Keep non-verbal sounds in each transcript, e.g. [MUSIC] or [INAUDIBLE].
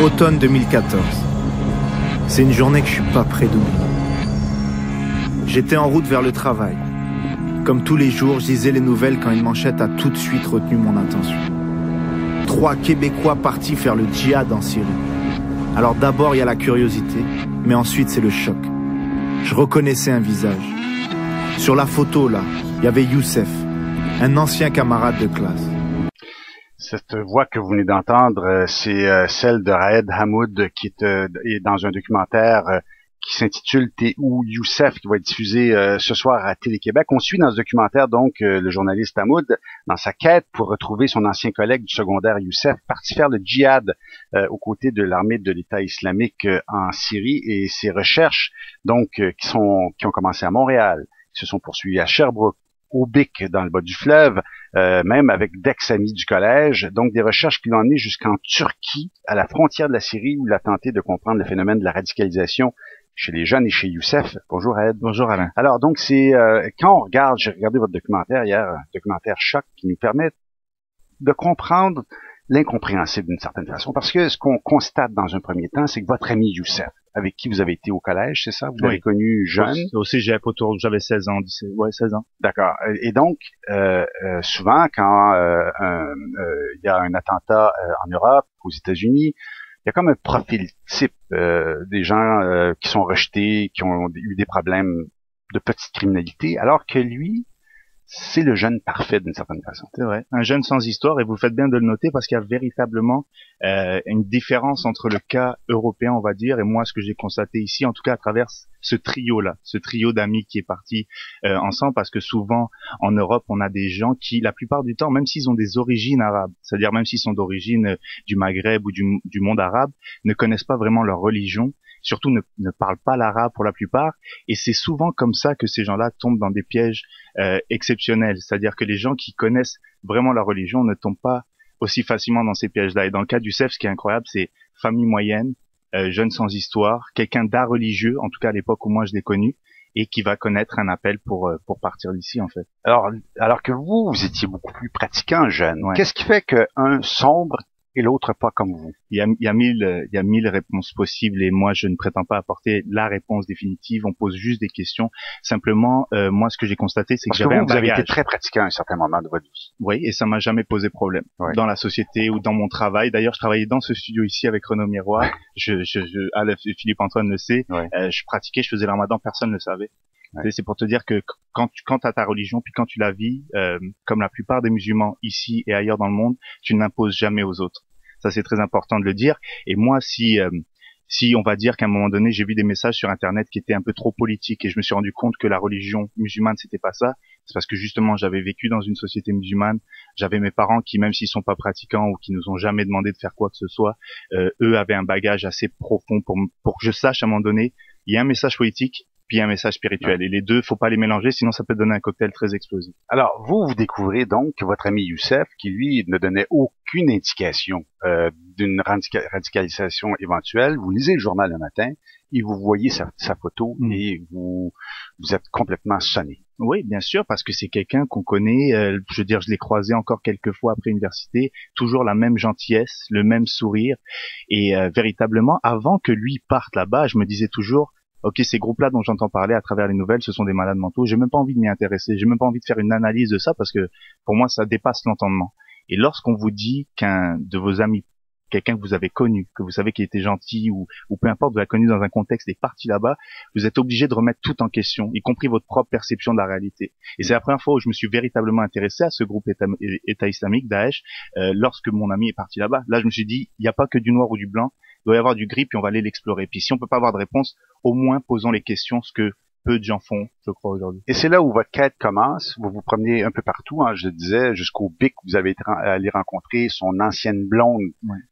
Automne 2014. C'est une journée que je suis pas prêt d'oublier. J'étais en route vers le travail. Comme tous les jours, je lisais les nouvelles quand une manchette a tout de suite retenu mon attention. Trois Québécois partis faire le djihad en Syrie. Alors d'abord, il y a la curiosité, mais ensuite, c'est le choc. Je reconnaissais un visage. Sur la photo, là, il y avait Youssef, un ancien camarade de classe. Cette voix que vous venez d'entendre, euh, c'est euh, celle de Raed Hamoud qui est, euh, dans un documentaire qui s'intitule T'es Youssef qui va être diffusé ce soir à Télé-Québec. On suit dans ce documentaire donc le journaliste Hamoud dans sa quête pour retrouver son ancien collègue du secondaire Youssef parti faire le djihad aux côtés de l'armée de l'État islamique en Syrie et ses recherches donc qui sont qui ont commencé à Montréal, qui se sont poursuivies à Sherbrooke, au Bic, dans le bas du fleuve, euh, même avec d'ex-amis du collège, donc des recherches qui l'ont amené jusqu'en Turquie, à la frontière de la Syrie, où il a tenté de comprendre le phénomène de la radicalisation chez les jeunes et chez Youssef. Bonjour Ed. Bonjour Alain. Alors donc c'est euh, quand on regarde, j'ai regardé votre documentaire hier, documentaire choc qui nous permet de comprendre l'incompréhensible d'une certaine façon, parce que ce qu'on constate dans un premier temps, c'est que votre ami Youssef, avec qui vous avez été au collège, c'est ça Vous l'avez connu jeune Au cégep, autour, j'avais 16 ans, ouais, 16 ans. D'accord. Et donc, euh, euh, souvent, quand euh, il y a un attentat en Europe, aux États-Unis, il y a comme un profil type des gens qui sont rejetés, qui ont eu des problèmes de petite criminalité, alors que lui, c'est le jeune parfait d'une certaine façon. C'est vrai. Un jeune sans histoire, et vous faites bien de le noter parce qu'il y a véritablement euh, une différence entre le cas européen, on va dire, et moi ce que j'ai constaté ici, en tout cas à travers ce trio-là, ce trio d'amis qui est parti euh, ensemble, parce que souvent en Europe, on a des gens qui, la plupart du temps, même s'ils ont des origines arabes, c'est-à-dire même s'ils sont d'origine euh, du Maghreb ou du monde arabe, ne connaissent pas vraiment leur religion surtout ne, ne parlent pas l'arabe pour la plupart. Et c'est souvent comme ça que ces gens-là tombent dans des pièges euh, exceptionnels. C'est-à-dire que les gens qui connaissent vraiment la religion ne tombent pas aussi facilement dans ces pièges-là. Et dans le cas du CEF, ce qui est incroyable, c'est famille moyenne, euh, jeune sans histoire, quelqu'un d'art religieux, en tout cas à l'époque où moi je l'ai connu, et qui va connaître un appel pour euh, pour partir d'ici en fait. Alors alors que vous vous étiez beaucoup plus pratiquant jeune. Qu'est-ce qui fait que un sombre et l'autre pas comme vous. Il y a, il y a mille, il y a mille réponses possibles et moi je ne prétends pas apporter la réponse définitive. On pose juste des questions. Simplement, euh, moi ce que j'ai constaté, c'est que, vous, avez été très pratiquant à un certain moment de votre vie. Oui, et ça m'a jamais posé problème dans la société ou dans mon travail. D'ailleurs, je travaillais dans ce studio ici avec Renaud Miroir. [LAUGHS] je, je, Philippe Antoine le sait. Euh, je pratiquais, je faisais l'armadan, personne ne le savait. C'est pour te dire que quand tu as ta religion, puis quand tu la vis, euh, comme la plupart des musulmans ici et ailleurs dans le monde, tu ne l'imposes jamais aux autres. Ça, c'est très important de le dire. Et moi, si euh, si on va dire qu'à un moment donné, j'ai vu des messages sur Internet qui étaient un peu trop politiques et je me suis rendu compte que la religion musulmane, c'était pas ça. C'est parce que justement, j'avais vécu dans une société musulmane. J'avais mes parents qui, même s'ils sont pas pratiquants ou qui nous ont jamais demandé de faire quoi que ce soit, euh, eux avaient un bagage assez profond pour, pour que je sache à un moment donné, il y a un message politique, puis un message spirituel. Et les deux, faut pas les mélanger, sinon ça peut donner un cocktail très explosif. Alors, vous, vous découvrez donc votre ami Youssef, qui lui ne donnait aucune indication euh, d'une radicalisation éventuelle. Vous lisez le journal le matin et vous voyez sa, sa photo mm. et vous, vous êtes complètement sonné. Oui, bien sûr, parce que c'est quelqu'un qu'on connaît. Euh, je veux dire, je l'ai croisé encore quelques fois après l'université. Toujours la même gentillesse, le même sourire, et euh, véritablement, avant que lui parte là-bas, je me disais toujours, ok, ces groupes-là dont j'entends parler à travers les nouvelles, ce sont des malades mentaux. J'ai même pas envie de m'y intéresser. J'ai même pas envie de faire une analyse de ça parce que pour moi, ça dépasse l'entendement. Et lorsqu'on vous dit qu'un de vos amis, quelqu'un que vous avez connu, que vous savez qu'il était gentil ou, ou peu importe, vous l'avez connu dans un contexte, est parti là-bas, vous êtes obligé de remettre tout en question, y compris votre propre perception de la réalité. Et c'est la première fois où je me suis véritablement intéressé à ce groupe État, islamique, Daesh, euh, lorsque mon ami est parti là-bas. Là, je me suis dit, il n'y a pas que du noir ou du blanc, il doit y avoir du grip et on va aller l'explorer. Puis si on peut pas avoir de réponse, au moins posons les questions, ce que peu de gens font, je crois, aujourd'hui. Et c'est là où votre quête commence. Vous vous promenez un peu partout, hein, je disais, jusqu'au BIC, vous avez rencontrer son ancienne blonde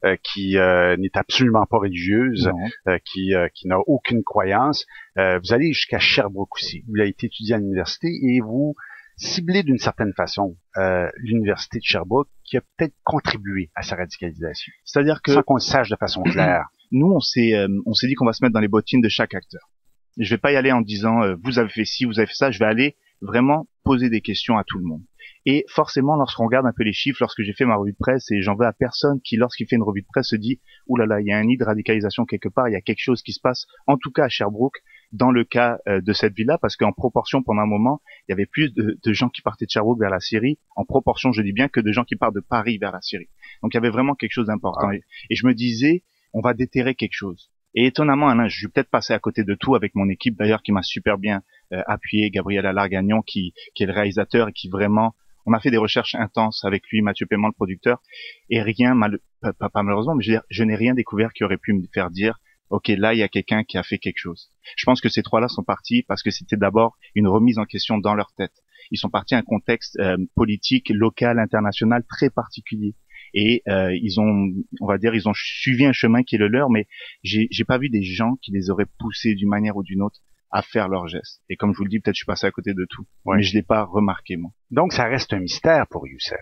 euh, qui euh, n'est absolument pas religieuse, euh, qui, qui n'a aucune croyance. vous allez jusqu'à Sherbrooke aussi. Vous a été étudié à l'université et vous Cibler d'une certaine façon euh, l'université de Sherbrooke qui a peut-être contribué à sa radicalisation. C'est-à-dire que sans qu'on le sache de façon [CLEARS THROAT] claire. Nous, on s'est euh, on s'est dit qu'on va se mettre dans les bottines de chaque acteur. Je vais pas y aller en disant euh, vous avez fait ci, vous avez fait ça. Je vais aller vraiment poser des questions à tout le monde. Et forcément, lorsqu'on regarde un peu les chiffres, lorsque j'ai fait ma revue de presse, et j'en veux à personne qui, lorsqu'il fait une revue de presse, se dit, oulala, là là, il y a un nid de radicalisation quelque part, il y a quelque chose qui se passe, en tout cas à Sherbrooke, dans le cas euh, de cette ville-là, parce qu'en proportion, pendant un moment, il y avait plus de, de, gens qui partaient de Sherbrooke vers la Syrie, en proportion, je dis bien, que de gens qui partent de Paris vers la Syrie. Donc il y avait vraiment quelque chose d'important. Ah et, je me disais, on va déterrer quelque chose. Et étonnamment, Alain, je suis peut-être passé à côté de tout avec mon équipe, d'ailleurs, qui m'a super bien euh, appuyé, Gabriel Alargagnon, gagnon qui, qui est le réalisateur et qui vraiment on a fait des recherches intenses avec lui, Mathieu Paiement, le producteur, et rien, pas, malheureusement, mais je, je n'ai rien découvert qui aurait pu me faire dire ok, là, il y a quelqu'un qui a fait quelque chose. Je pense que ces trois-là sont partis parce que c'était d'abord une remise en question dans leur tête. Ils sont partis à un contexte euh, politique, local, international très particulier. Et euh, ils ont, on va dire, ils ont suivi un chemin qui est le leur, mais j'ai pas vu des gens qui les auraient poussés d'une manière ou d'une autre à faire leurs gestes. Et comme je vous le dis, peut-être je suis passé à côté de tout, mais je l'ai pas remarqué moi. Donc ça reste un mystère pour Youssef.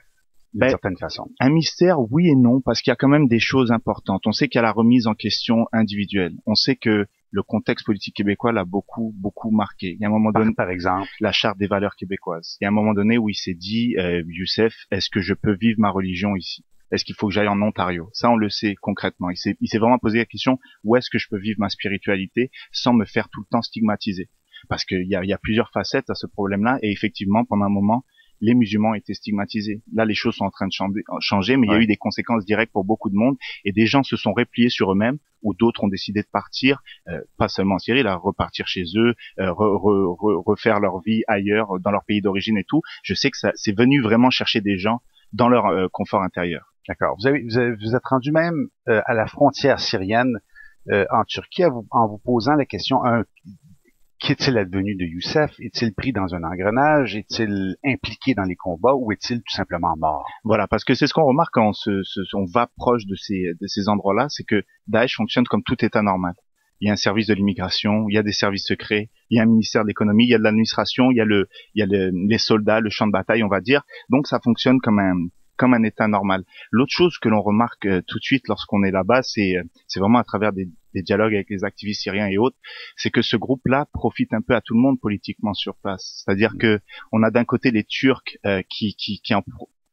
Ben, façon. Un mystère, oui et non, parce qu'il y a quand même des choses importantes. On sait qu'il y a la remise en question individuelle. On sait que le contexte politique québécois l'a beaucoup, beaucoup marqué. Il y a un moment donné, par exemple, la charte des valeurs québécoises. Il y a un moment donné où il s'est dit, euh, Youssef, est-ce que je peux vivre ma religion ici Est-ce qu'il faut que j'aille en Ontario Ça, on le sait concrètement. Il s'est, vraiment posé la question, où est-ce que je peux vivre ma spiritualité sans me faire tout le temps stigmatiser Parce qu'il y a plusieurs facettes à ce problème-là, et effectivement, pendant un moment, les musulmans étaient stigmatisés. Là, les choses sont en train de changer, mais il y a eu des conséquences directes pour beaucoup de monde et des gens se sont repliés sur eux-mêmes ou d'autres ont décidé de partir, euh, pas seulement en Syrie, là, repartir chez eux, euh, refaire leur vie ailleurs, dans leur pays d'origine et tout. Je sais que ça, c'est venu vraiment chercher des gens dans leur euh, confort intérieur. D'accord. Vous, avez, vous, êtes rendu même à la frontière syrienne en Turquie en vous, posant la question un, Qu'est-il advenu de Youssef Est-il pris dans un engrenage Est-il impliqué dans les combats ou est-il tout simplement mort Voilà, parce que c'est ce qu'on remarque quand on, va proche de ces, de ces endroits-là, c'est que Daesh fonctionne comme tout État normal. Il y a un service de l'immigration, il y a des services secrets, il y a un ministère de l'économie, il y a de l'administration, il y a, le, les soldats, le champ de bataille, on va dire. Donc ça fonctionne comme un, comme un État normal. L'autre chose que l'on remarque euh, tout de suite lorsqu'on est là-bas, c'est euh, vraiment à travers des, des dialogues avec les activistes syriens et autres, c'est que ce groupe-là profite un peu à tout le monde politiquement sur place. C'est-à-dire mm. que on a d'un côté les Turcs euh, qui, qui, qui en,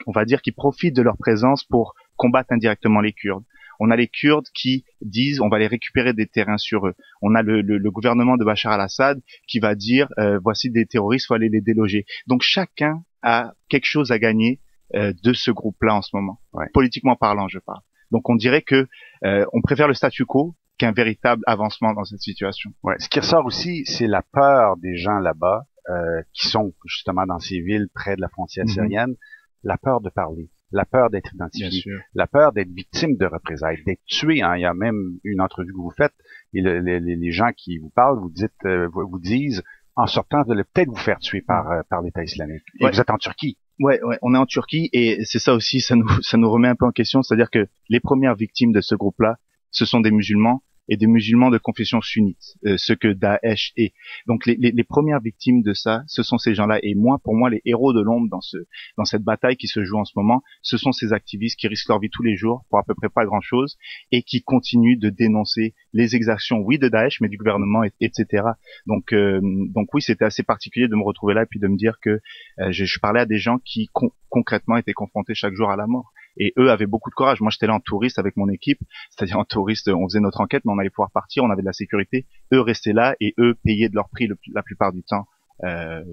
on va dire, qui profitent de leur présence pour combattre indirectement les Kurdes. On a les Kurdes qui disent on va les récupérer des terrains sur eux. On a le, le, gouvernement de Bachar al-Assad qui va dire euh, voici des terroristes, faut aller les déloger. Donc chacun a quelque chose à gagner euh, de ce groupe-là en ce moment, politiquement parlant, je parle. Donc on dirait que on préfère le statu quo qu'un véritable avancement dans cette situation. Ouais. Ce qui ressort aussi, c'est la peur des gens là-bas, euh, qui sont justement dans ces villes près de la frontière mhm. syrienne, la peur de parler la peur d'être identifié, la peur d'être victime de représailles, d'être tué. Hein. Il y a même une entrevue que vous faites et les gens qui vous parlent vous, dites, euh, vous disent en sortant, vous allez peut-être vous faire tuer par, euh, par l'État islamique. Et vous êtes en Turquie. Ouais, ouais, on est en Turquie et c'est ça aussi, ça nous, [LAUGHS] ça nous remet un peu en question, c'est-à-dire que les premières victimes de ce groupe-là, ce sont des musulmans et des musulmans de confession sunnite, euh, ce que Daesh est. Donc les, les, les, premières victimes de ça, ce sont ces gens-là. Et moi, pour moi, les héros de l'ombre dans, ce, dans cette bataille qui se joue en ce moment, ce sont ces activistes qui risquent leur vie tous les jours pour à peu près pas grand-chose et qui continuent de dénoncer les exactions, oui, de Daesh, mais du gouvernement, et, etc. Donc, euh, donc oui, c'était assez particulier de me retrouver là et puis de me dire que euh, je, je, parlais à des gens qui concrètement étaient confrontés chaque jour à la mort et eux avaient beaucoup de courage. Moi, j'étais là en touriste avec mon équipe, c'est-à-dire en touriste, on faisait notre enquête, mais on allait pouvoir partir, on avait de la sécurité. Eux restaient là et eux payaient de leur prix la plupart du temps euh,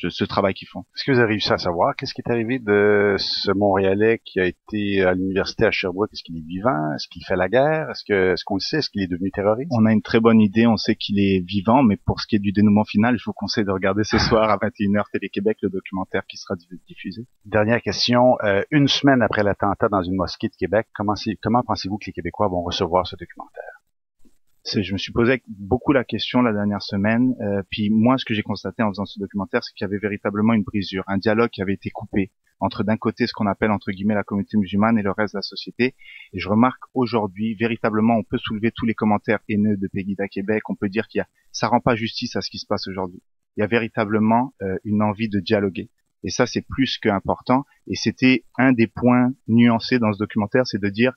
ce, ce travail qu'ils font. Est-ce que vous avez réussi à savoir qu'est-ce qui est arrivé de ce Montréalais qui a été à l'université à Sherbrooke Est-ce qu'il est vivant Est-ce qu'il fait la guerre Est-ce que ce qu'on le sait Est-ce qu'il est devenu terroriste On a une très bonne idée. On sait qu'il est vivant, mais pour ce qui est du dénouement final, je vous conseille de regarder ce soir à 21h Télé-Québec le documentaire qui sera diffusé. Dernière question. Euh, une semaine après l'attentat dans une mosquée de Québec, comment, comment pensez-vous que les Québécois vont recevoir ce documentaire je me suis posé beaucoup la question la dernière semaine. Euh, puis moi, ce que j'ai constaté en faisant ce documentaire, c'est qu'il y avait véritablement une brisure, un dialogue qui avait été coupé entre d'un côté ce qu'on appelle entre guillemets la communauté musulmane et le reste de la société. Et je remarque aujourd'hui, véritablement, on peut soulever tous les commentaires haineux de Pegida Québec. On peut dire qu'il y a, ça rend pas justice à ce qui se passe aujourd'hui. Il y a véritablement euh, une envie de dialoguer. Et ça, c'est plus qu'important. Et c'était un des points nuancés dans ce documentaire, c'est de dire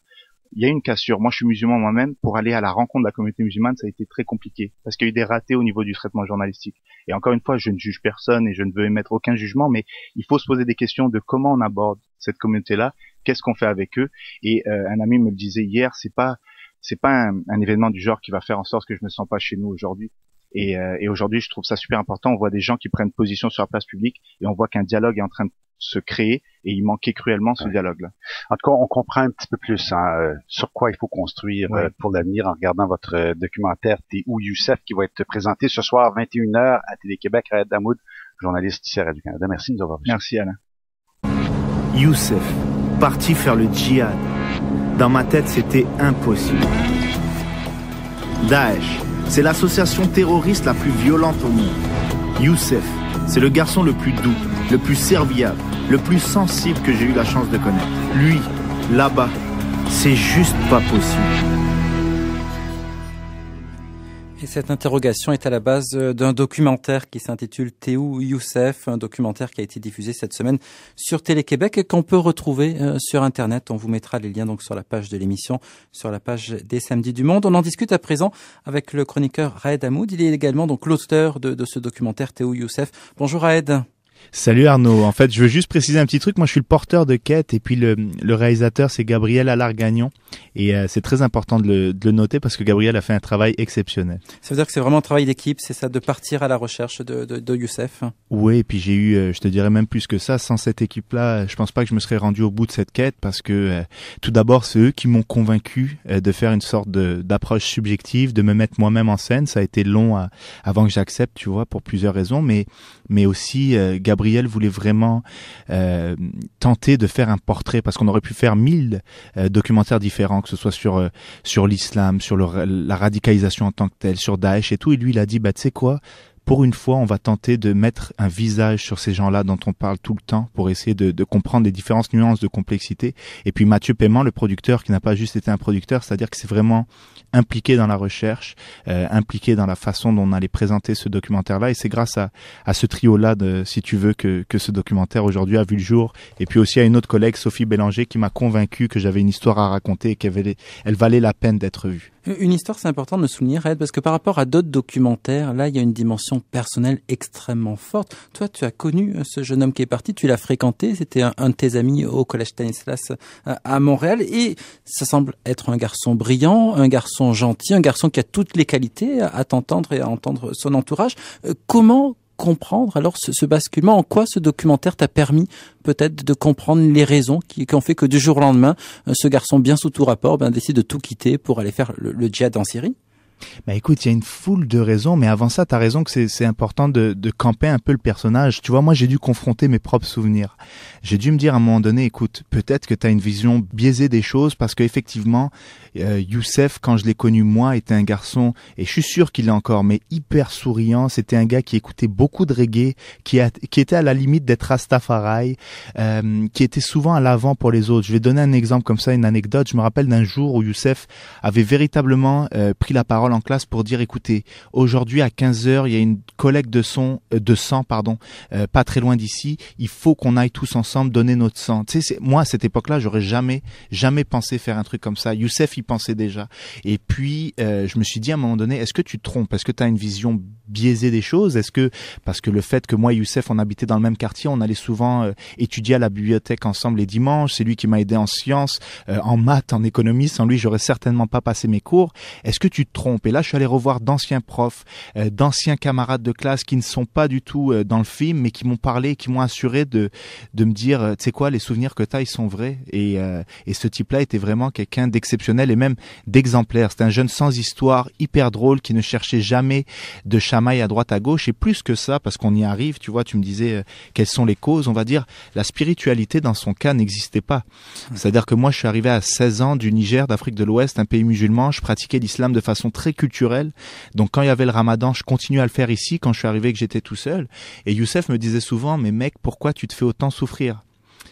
il y a une cassure. Moi, je suis musulman moi-même. Pour aller à la rencontre de la communauté musulmane, ça a été très compliqué parce qu'il y a eu des ratés au niveau du traitement journalistique. Et encore une fois, je ne juge personne et je ne veux émettre aucun jugement, mais il faut se poser des questions de comment on aborde cette communauté-là, qu'est-ce qu'on fait avec eux. Et euh, un ami me disait hier, c'est pas c'est pas un, événement du genre qui va faire en sorte que je me sens pas chez nous aujourd'hui. Et, euh, et aujourd'hui, je trouve ça super important. On voit des gens qui prennent position sur la place publique et on voit qu'un dialogue est en train de se créer et il manquait cruellement ce dialogue-là. En tout cas, on comprend un petit peu plus hein, euh, sur quoi il faut construire euh, pour l'avenir en regardant votre documentaire documentaire ou Youssef qui va être présenté ce soir 21h à Télé-Québec. à Damoud, journaliste ici à Radio-Canada. Merci de nous avoir reçus. Merci Alain. Youssef, parti faire le djihad. Dans ma tête, c'était impossible. Daesh c'est l'association terroriste la plus violente au monde. Youssef, c'est le garçon le plus doux, le plus serviable, le plus sensible que j'ai eu la chance de connaître. Lui, là-bas, c'est juste pas possible. Et cette interrogation est à la base euh, d'un documentaire qui s'intitule Théou Youssef, un documentaire qui a été diffusé cette semaine sur Télé-Québec et qu'on peut retrouver euh, sur Internet. On vous mettra les liens donc sur la page de l'émission, sur la page des Samedis du Monde. On en discute à présent avec le chroniqueur Raed Hamoud. Il est également donc l'auteur de, ce documentaire Théo Youssef. Bonjour Raed. Salut Arnaud. En fait, je veux juste préciser un petit truc. Moi, je suis le porteur de quête et puis le, réalisateur, c'est Gabriel Allard-Gagnon Et euh, c'est très important de le, de le, noter parce que Gabriel a fait un travail exceptionnel. Ça veut dire que c'est vraiment un travail d'équipe, c'est ça, de partir à la recherche de, de, de Youssef. Oui, et puis j'ai eu, euh, je te dirais même plus que ça, sans cette équipe-là, je pense pas que je me serais rendu au bout de cette quête parce que euh, tout d'abord, c'est eux qui m'ont convaincu de faire une sorte d'approche subjective, de me mettre moi-même en scène. Ça a été long avant que j'accepte, tu vois, pour plusieurs raisons, mais, mais aussi Gabriel Gabriel voulait vraiment euh, tenter de faire un portrait parce qu'on aurait pu faire mille euh, documentaires différents, que ce soit sur euh, sur l'islam, sur le, la radicalisation en tant que telle, sur Daesh et tout. Et lui, il a dit bah tu sais quoi, pour une fois, on va tenter de mettre un visage sur ces gens-là dont on parle tout le temps pour essayer de, comprendre les différentes nuances de complexité. Et puis Mathieu Paiement, le producteur, qui n'a pas juste été un producteur, c'est-à-dire que c'est vraiment impliqué dans la recherche, euh, impliqué dans la façon dont on allait présenter ce documentaire-là. Et c'est grâce à, ce trio-là, si tu veux, que, que ce documentaire aujourd'hui a vu le jour. Et puis aussi à une autre collègue, Sophie Bélanger, qui m'a convaincu que j'avais une histoire à raconter et qu'elle valait la peine d'être vue. Une histoire, c'est important de le souligner, parce que par rapport à d'autres documentaires, là, il y a une dimension personnelle extrêmement forte. Toi, tu as connu euh, ce jeune homme qui est parti, tu l'as fréquenté, c'était un, un, de tes amis au Collège Stanislas euh, à Montréal, et ça semble être un garçon brillant, un garçon gentil, un garçon qui a toutes les qualités à t'entendre et à entendre son entourage. Euh, comment comprendre alors ce, basculement En quoi ce documentaire t'a permis peut-être de comprendre les raisons qui, ont fait que du jour au lendemain, euh, ce garçon bien sous tout rapport ben, décide de tout quitter pour aller faire le, le djihad en Syrie bah écoute, il y a une foule de raisons, mais avant ça, tu as raison que c'est important de, de camper un peu le personnage. Tu vois, moi j'ai dû confronter mes propres souvenirs. J'ai dû me dire à un moment donné, écoute, peut-être que tu as une vision biaisée des choses parce qu'effectivement, euh, Youssef, quand je l'ai connu moi, était un garçon, et je suis sûr qu'il est encore, mais hyper souriant. C'était un gars qui écoutait beaucoup de reggae, qui, qui était à la limite d'être Rastafari, euh, qui était souvent à l'avant pour les autres. Je vais donner un exemple comme ça, une anecdote. Je me rappelle d'un jour où Youssef avait véritablement euh, pris la parole en classe pour dire écoutez, aujourd'hui à 15h, il y a une collecte de son euh, de sang pardon, euh, pas très loin d'ici, il faut qu'on aille tous ensemble donner notre sang. Tu moi à cette époque-là, j'aurais jamais jamais pensé faire un truc comme ça. Youssef y pensait déjà. Et puis euh, je me suis dit à un moment donné, est-ce que tu te trompes Est-ce que tu as une vision biaiser des choses Est-ce que parce que le fait que moi et Youssef on habitait dans le même quartier, on allait souvent euh, étudier à la bibliothèque ensemble les dimanches. C'est lui qui m'a aidé en sciences, euh, en maths, en économie. Sans lui, j'aurais certainement pas passé mes cours. Est-ce que tu te trompes Et là, je suis allé revoir d'anciens profs, euh, d'anciens camarades de classe qui ne sont pas du tout dans le film, mais qui m'ont parlé, qui m'ont assuré de de me dire, tu sais quoi, les souvenirs que as, ils sont vrais. Et et ce type-là était vraiment quelqu'un d'exceptionnel et même d'exemplaire. c'est un jeune sans histoire, hyper drôle, qui ne cherchait jamais de charme à droite à gauche et plus que ça parce qu'on y arrive, tu vois, tu me disais euh, quelles sont les causes, on va dire la spiritualité dans son cas n'existait pas. C'est-à-dire que moi je suis arrivé à 16 ans du Niger, d'Afrique de l'Ouest, un pays musulman, je pratiquais l'islam de façon très culturelle. Donc quand il y avait le Ramadan, je continuais à le faire ici quand je suis arrivé que j'étais tout seul et Youssef me disait souvent "Mais mec, pourquoi tu te fais autant souffrir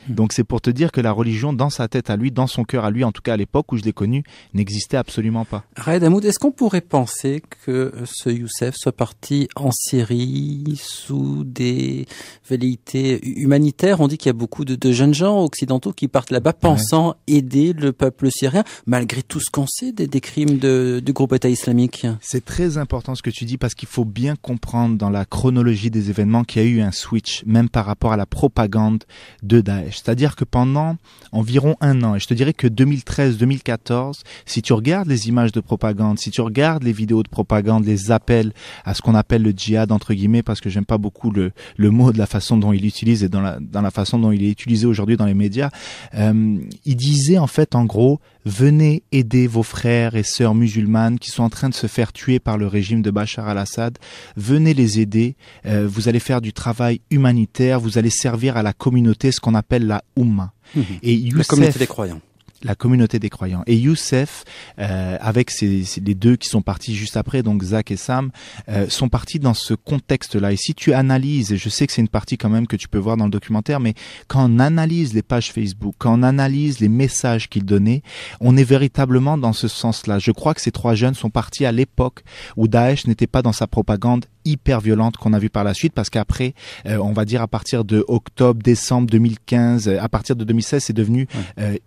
Hmm. Donc c'est pour te dire que la religion, dans sa tête à lui, dans son cœur à lui, en tout cas à l'époque où je l'ai connu, n'existait absolument pas. Raed Hamoud, est-ce qu'on pourrait penser que ce Youssef soit parti en Syrie sous des velléités humanitaires On dit qu'il y a beaucoup de, jeunes gens occidentaux qui partent là-bas pensant aider le peuple syrien, malgré tout ce qu'on sait des, crimes du groupe État islamique. C'est très important ce que tu dis parce qu'il faut bien comprendre dans la chronologie des événements qu'il y a eu un switch, même par rapport à la propagande de Daesh. C'est-à-dire que pendant environ un an, et je te dirais que 2013-2014, si tu regardes les images de propagande, si tu regardes les vidéos de propagande, les appels à ce qu'on appelle le djihad, entre guillemets, parce que j'aime pas beaucoup le, mot de la façon dont il utilise et dans la, façon dont il est utilisé aujourd'hui dans les médias, euh, il disait en fait en gros, venez aider vos frères et sœurs musulmanes qui sont en train de se faire tuer par le régime de Bachar al-Assad, venez les aider, euh, vous allez faire du travail humanitaire, vous allez servir à la communauté, ce qu'on appelle la Ummah. Mhm. Et Youssef, la communauté des croyants la communauté des croyants. Et Youssef, euh, avec ses, les deux qui sont partis juste après, donc Zach et Sam, euh, sont partis dans ce contexte-là. Et si tu analyses, et je sais que c'est une partie quand même que tu peux voir dans le documentaire, mais quand on analyse les pages Facebook, quand on analyse les messages qu'ils donnaient, on est véritablement dans ce sens-là. Je crois que ces trois jeunes sont partis à l'époque où Daesh n'était pas dans sa propagande hyper violente qu'on a vu par la suite, parce qu'après, euh, on va dire à partir de octobre, décembre 2015, à partir de 2016, c'est devenu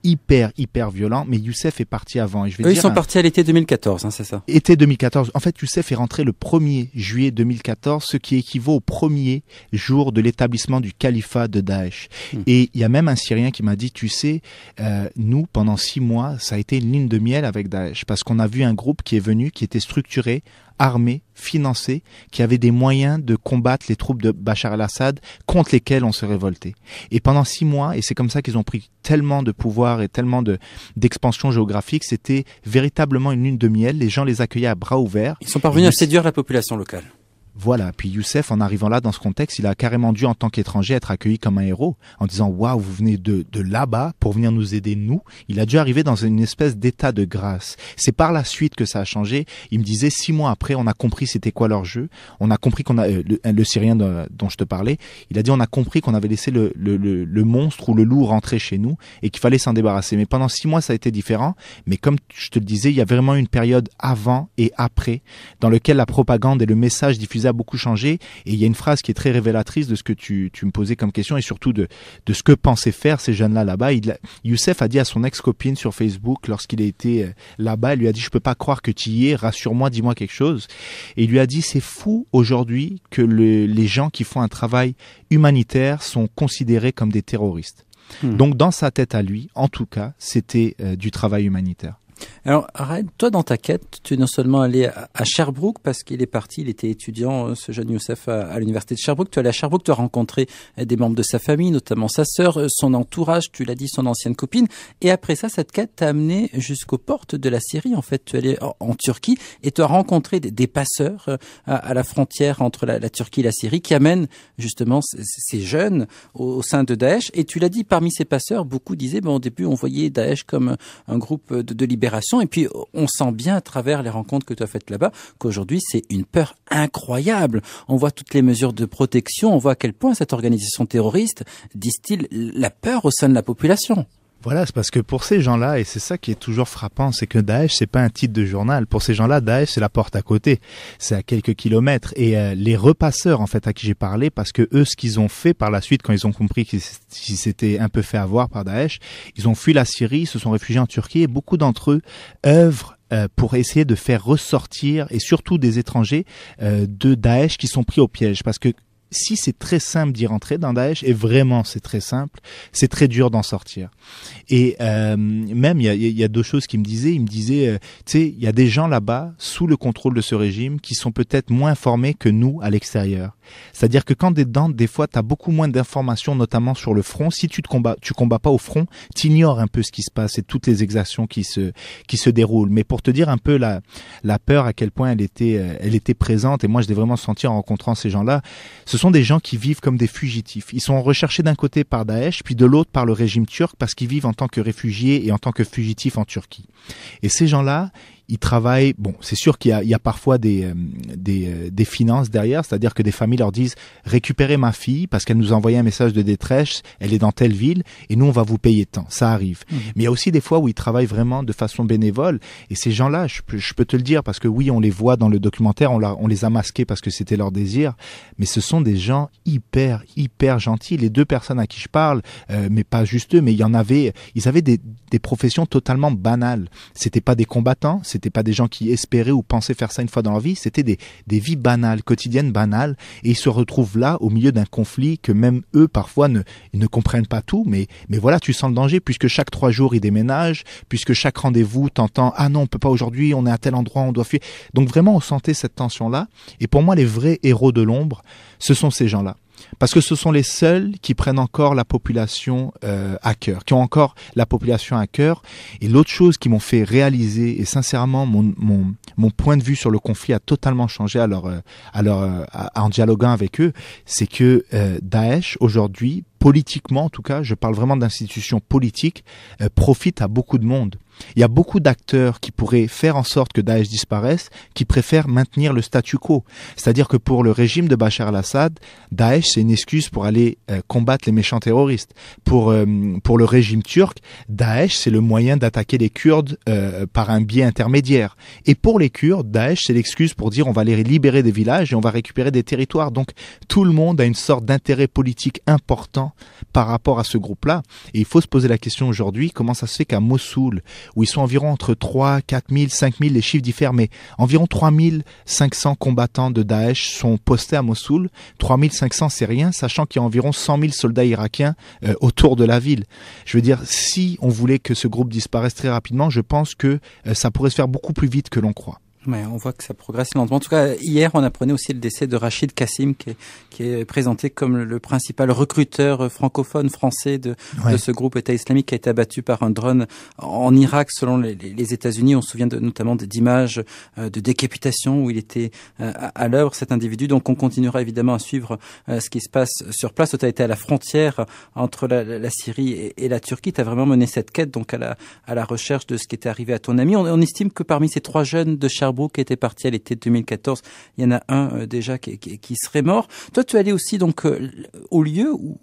hyper, hyper hyper violent, mais Youssef est parti avant. Et je vais ils sont partis à l'été 2014, hein, c'est ça Été 2014. En fait, Youssef est rentré le 1er juillet 2014, ce qui équivaut au premier jour de l'établissement du califat de Daesh. Hmm. Et il y a même un Syrien qui m'a dit, tu sais, euh, nous, pendant six mois, ça a été une ligne de miel avec Daesh, parce qu'on a vu un groupe qui est venu, qui était structuré, armé, financés qui avaient des moyens de combattre les troupes de Bachar al-Assad contre lesquelles on se révoltait. Et pendant six mois, et c'est comme ça qu'ils ont pris tellement de pouvoir et tellement de d'expansion géographique, c'était véritablement une lune de miel. Les gens les accueillaient à bras ouverts. Ils sont parvenus à séduire la population locale. Voilà, puis Youssef, en arrivant là dans ce contexte, il a carrément dû en tant qu'étranger être accueilli comme un héros, en disant ⁇ Waouh, vous venez de, de là-bas pour venir nous aider, nous ⁇ Il a dû arriver dans une espèce d'état de grâce. C'est par la suite que ça a changé. Il me disait, six mois après, on a compris c'était quoi leur jeu, on a compris qu'on a... Euh, le, Syrien dont je te parlais, il a dit, on a compris qu'on avait laissé le, le, le, monstre ou le loup rentrer chez nous et qu'il fallait s'en débarrasser. Mais pendant six mois, ça a été différent. Mais comme je te le disais, il y a vraiment une période avant et après, dans lequel la propagande et le message diffusé a beaucoup changé. Et il y a une phrase qui est très révélatrice de ce que tu, me posais comme question et surtout de, ce que pensaient faire ces jeunes-là là-bas. Youssef a dit à son ex-copine sur Facebook lorsqu'il a été euh, là-bas, il lui a dit, je peux pas croire que tu y es, rassure-moi, dis-moi quelque chose. Et il lui a dit, c'est fou aujourd'hui que les gens qui font un travail humanitaire sont considérés comme des terroristes. Hmm. Donc dans sa tête à lui, en tout cas, c'était euh, du travail humanitaire. Alors, Raed, toi, dans ta quête, tu es non seulement allé à Sherbrooke parce qu'il est parti, il était étudiant, euh, ce jeune Youssef, à, l'université de Sherbrooke. Tu es allé à Sherbrooke, tu as rencontré euh, des membres de sa famille, notamment sa sœur, euh, son entourage, tu l'as dit, son ancienne copine. Et après ça, cette quête t'a amené jusqu'aux portes de la Syrie. En fait, tu es allé en, Turquie et tu as rencontré des, passeurs à, la frontière entre la, Turquie et la Syrie qui amènent justement ces, jeunes au, sein de Daesh. Et tu l'as dit, parmi ces passeurs, beaucoup disaient, ben, au début, on voyait Daesh comme un groupe de, de et puis, on sent bien à travers les rencontres que tu as faites là-bas qu'aujourd'hui, c'est une peur incroyable. On voit toutes les mesures de protection, on voit à quel point cette organisation terroriste distille la peur au sein de la population. Voilà, c'est parce que pour ces gens-là, et c'est ça qui est toujours frappant, c'est que Daesh, c'est pas un titre de journal. Pour ces gens-là, Daesh, c'est la porte à côté. C'est à quelques kilomètres. Et euh, les repasseurs, en fait, à qui j'ai parlé, parce que eux, ce qu'ils ont fait par la suite, quand ils ont compris qu'ils s'étaient un peu fait avoir par Daesh, ils ont fui la Syrie, se sont réfugiés en Turquie, et beaucoup d'entre eux œuvrent euh, pour essayer de faire ressortir et surtout des étrangers euh, de Daesh qui sont pris au piège parce que si c'est très simple d'y rentrer dans Daesh, et vraiment c'est très simple, c'est très dur d'en sortir. Et euh, même, il y a, y a, deux choses qu'il me disait. Il me disait, euh, tu sais, il y a des gens là-bas, sous le contrôle de ce régime, qui sont peut-être moins formés que nous à l'extérieur. C'est-à-dire que quand t'es dedans, des fois, tu as beaucoup moins d'informations, notamment sur le front. Si tu te combats, tu combats pas au front, t'ignores un peu ce qui se passe et toutes les exactions qui se, qui se déroulent. Mais pour te dire un peu la, la peur, à quel point elle était, euh, elle était présente, et moi je l'ai vraiment senti en rencontrant ces gens-là, ce sont des gens qui vivent comme des fugitifs. Ils sont recherchés d'un côté par Daesh, puis de l'autre par le régime turc parce qu'ils vivent en tant que réfugiés et en tant que fugitifs en Turquie. Et ces gens-là, ils travaillent. Bon, c'est sûr qu'il y, a, parfois des, euh, euh, des, finances derrière, c'est-à-dire que des familles leur disent récupérez ma fille parce qu'elle nous a envoyé un message de détresse, elle est dans telle ville et nous on va vous payer tant. Ça arrive. Mmh. Mais il y a aussi des fois où ils travaillent vraiment de façon bénévole et ces gens-là, je, peux te le dire parce que oui, on les voit dans le documentaire, on, on les a masqués parce que c'était leur désir, mais ce sont des gens hyper hyper gentils. Les deux personnes à qui je parle, euh, mais pas juste eux, mais il y en avait, ils avaient des, des professions totalement banales. C'était pas des combattants, c'était n'étaient pas des gens qui espéraient ou pensaient faire ça une fois dans leur vie. C'était des, vies banales, quotidiennes banales. Et ils se retrouvent là, au milieu d'un conflit que même eux, parfois, ne, ne comprennent pas tout. Mais, mais voilà, tu sens le danger puisque chaque trois jours, ils déménagent, puisque chaque rendez-vous, t'entends, ah non, on peut pas aujourd'hui, on est à tel endroit, on doit fuir. Donc vraiment, on sentait cette tension-là. Et pour moi, les vrais héros de l'ombre, ce sont ces gens-là parce que ce sont les seuls qui prennent encore la population euh, à cœur, qui ont encore la population à cœur. Et l'autre chose qui m'ont fait réaliser, et sincèrement, mon, point de vue sur le conflit a totalement changé Alors euh, euh, en dialoguant avec eux, c'est que Daesh, aujourd'hui, politiquement en tout cas, je parle vraiment d'institutions politiques, profite à beaucoup de monde. Il y a beaucoup d'acteurs qui pourraient faire en sorte que Daesh disparaisse, qui préfèrent maintenir le statu quo. C'est-à-dire que pour le régime de Bachar al-Assad, Daesh, c'est une excuse pour aller euh, combattre les méchants terroristes. Pour, euh, pour le régime turc, Daesh, c'est le moyen d'attaquer les Kurdes euh, par un biais intermédiaire. Et pour les Kurdes, Daesh, c'est l'excuse pour dire on va les libérer des villages et on va récupérer des territoires. Donc tout le monde a une sorte d'intérêt politique important par rapport à ce groupe-là. Et il faut se poser la question aujourd'hui, comment ça se fait qu'à Mossoul, où ils sont environ entre 3, 4 000, 5 000, les chiffres diffèrent, mais environ 3 500 combattants de Daesh sont postés à Mossoul. 3 500, c'est rien, sachant qu'il y a environ 100 000 soldats irakiens euh, autour de la ville. Je veux dire, si on voulait que ce groupe disparaisse très rapidement, je pense que euh, ça pourrait se faire beaucoup plus vite que l'on croit on voit que ça progresse lentement. En tout cas, hier, on apprenait aussi le décès de Rachid Kassim, qui est, qui est présenté comme le principal recruteur francophone français de, de, ce groupe État islamique qui a été abattu par un drone en Irak, selon les, États-Unis. On se souvient de, notamment d'images euh, de décapitation où il était euh, à l'œuvre, cet individu. Donc, on continuera évidemment à suivre euh, ce qui se passe sur place. Tu as été à la frontière entre la, Syrie et, la Turquie. Tu as vraiment mené cette quête, donc, à la, à la recherche de ce qui était arrivé à ton ami. On, estime que parmi ces trois jeunes de Char qui était parti à l'été 2014. Il y en a un euh, déjà qui, serait mort. Toi, tu es allé aussi donc euh, au lieu où,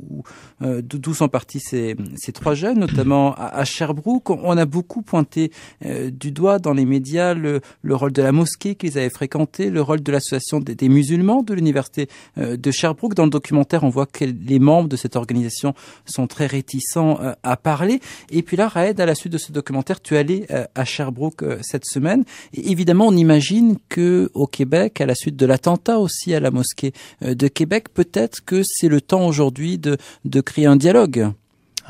euh, d'où sont partis ces, ces, trois jeunes, notamment à, Sherbrooke. On a beaucoup pointé du doigt dans les médias le, rôle de la mosquée qu'ils avaient fréquenté, le rôle de l'association des, musulmans de l'université de Sherbrooke. Dans le documentaire, on voit que les membres de cette organisation sont très réticents à parler. Et puis là, Raed, à la suite de ce documentaire, tu es allé à Sherbrooke cette semaine. Et évidemment, on imagine que au Québec, à la suite de l'attentat aussi à la mosquée euh, de Québec, peut-être que c'est le temps aujourd'hui de, de créer un dialogue.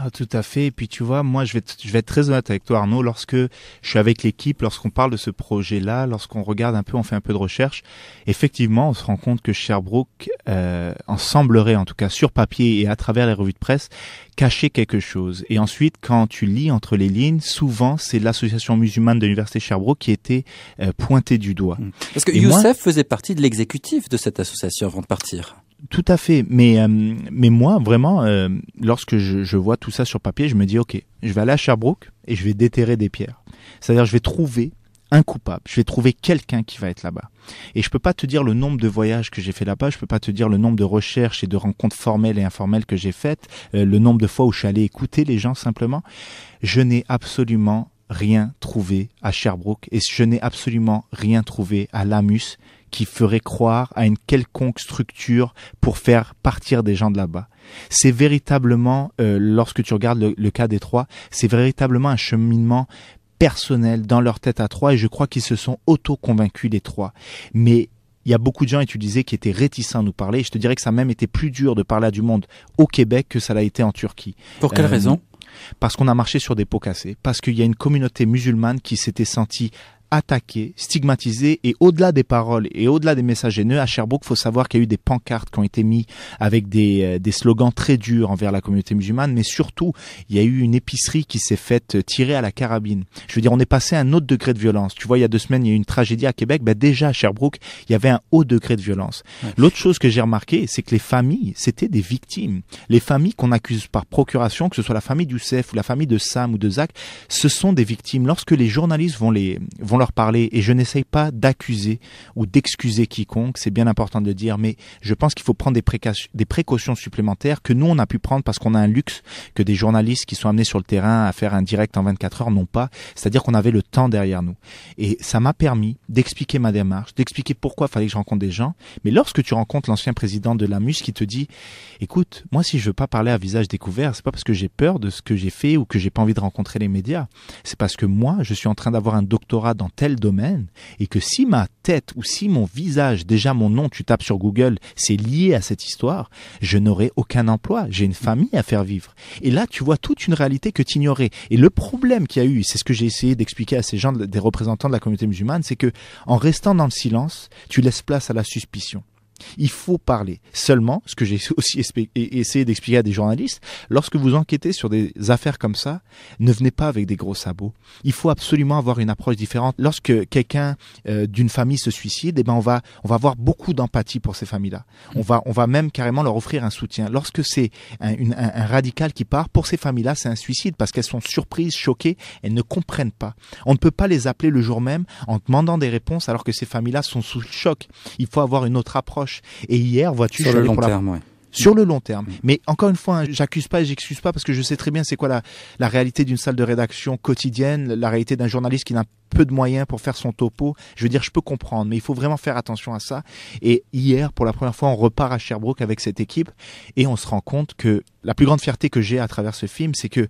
Ah, tout à fait. Et puis tu vois, moi, je vais, je vais être très honnête avec toi, Arnaud. Lorsque je suis avec l'équipe, lorsqu'on parle de ce projet-là, lorsqu'on regarde un peu, on fait un peu de recherche. Effectivement, on se rend compte que Sherbrooke euh, en semblerait, en tout cas sur papier et à travers les revues de presse, cacher quelque chose. Et ensuite, quand tu lis entre les lignes, souvent, c'est l'association musulmane de l'université Sherbrooke qui était euh, pointée du doigt. Parce que Youssef faisait partie de l'exécutif de cette association avant de partir. Tout à fait. Mais, euh, mais moi, vraiment, euh, lorsque je, vois tout ça sur papier, je me dis, OK, je vais aller à Sherbrooke et je vais déterrer des pierres. C'est-à-dire, je vais trouver un coupable. Je vais trouver quelqu'un qui va être là-bas. Et je ne peux pas te dire le nombre de voyages que j'ai fait là-bas. Je ne peux pas te dire le nombre de recherches et de rencontres formelles et informelles que j'ai faites. Euh, le nombre de fois où je suis allé écouter les gens simplement. Je n'ai absolument rien trouvé à Sherbrooke et je n'ai absolument rien trouvé à Lamus qui ferait croire à une quelconque structure pour faire partir des gens de là-bas. C'est véritablement, euh, lorsque tu regardes le, cas des trois, c'est véritablement un cheminement personnel dans leur tête à trois et je crois qu'ils se sont auto-convaincus les trois. Mais il y a beaucoup de gens, et tu disais, qui étaient réticents à nous parler. Et je te dirais que ça a même été plus dur de parler à du monde au Québec que ça l'a été en Turquie. Pour quelle euh, raison Parce qu'on a marché sur des pots cassés, parce qu'il y a une communauté musulmane qui s'était sentie attaqué, stigmatisé et au-delà des paroles et au-delà des messages haineux, à Sherbrooke, faut savoir qu'il y a eu des pancartes qui ont été mises avec des, euh, des slogans très durs envers la communauté musulmane, mais surtout, il y a eu une épicerie qui s'est faite tirer à la carabine. Je veux dire, on est passé à un autre degré de violence. Tu vois, il y a deux semaines, il y a eu une tragédie à Québec. Ben, déjà, à Sherbrooke, il y avait un haut degré de violence. L'autre chose que j'ai remarqué, c'est que les familles, c'était des victimes. Les familles qu'on accuse par procuration, que ce soit la famille d'Youssef ou la famille de Sam ou de Zach, ce sont des victimes. Lorsque les journalistes vont les, vont leur parler. Et je n'essaye pas d'accuser ou d'excuser quiconque, c'est bien important de dire, mais je pense qu'il faut prendre des, précautions, des précautions supplémentaires que nous, on a pu prendre parce qu'on a un luxe que des journalistes qui sont amenés sur le terrain à faire un direct en 24 heures n'ont pas. C'est-à-dire qu'on avait le temps derrière nous. Et ça m'a permis d'expliquer ma démarche, d'expliquer pourquoi il fallait que je rencontre des gens. Mais lorsque tu rencontres l'ancien président de la Mus qui te dit, écoute, moi, si je veux pas parler à visage découvert, c'est pas parce que j'ai peur de ce que j'ai fait ou que j'ai pas envie de rencontrer les médias. C'est parce que moi, je suis en train d'avoir un doctorat dans tel domaine, et que si ma tête ou si mon visage, déjà mon nom, tu tapes sur Google, c'est lié à cette histoire, je n'aurai aucun emploi, j'ai une famille à faire vivre. Et là, tu vois toute une réalité que tu ignorais. Et le problème qu'il y a eu, c'est ce que j'ai essayé d'expliquer à ces gens, des représentants de la communauté musulmane, c'est que en restant dans le silence, tu laisses place à la suspicion. Il faut parler. Seulement, ce que j'ai [LAUGHS] aussi essayé d'expliquer à des journalistes, lorsque vous enquêtez sur des affaires comme ça, ne venez pas avec des gros sabots. Il faut absolument avoir une approche différente. Lorsque quelqu'un euh, d'une famille se suicide, eh ben, on va avoir beaucoup d'empathie pour ces familles-là. On va même carrément leur offrir un soutien. Lorsque c'est un, un, radical qui part, pour ces familles-là, c'est un suicide parce qu'elles sont surprises, choquées, elles ne comprennent pas. On ne peut pas les appeler le jour même en demandant des réponses alors que ces familles-là sont sous le choc. Il faut avoir une autre approche. Et hier, vois-tu, sur le long terme, sur le long terme. Mm. Mais encore une fois, hein, j'accuse pas et j'excuse pas parce que je sais très bien c'est quoi la, la réalité d'une salle de rédaction quotidienne, la réalité d'un journaliste qui n'a peu de moyens pour faire son topo. Je veux dire, je peux comprendre, mais il faut vraiment faire attention à ça. Et hier, pour la première fois, on repart à Sherbrooke avec cette équipe et on se rend compte que la plus grande fierté que j'ai à travers ce film, c'est que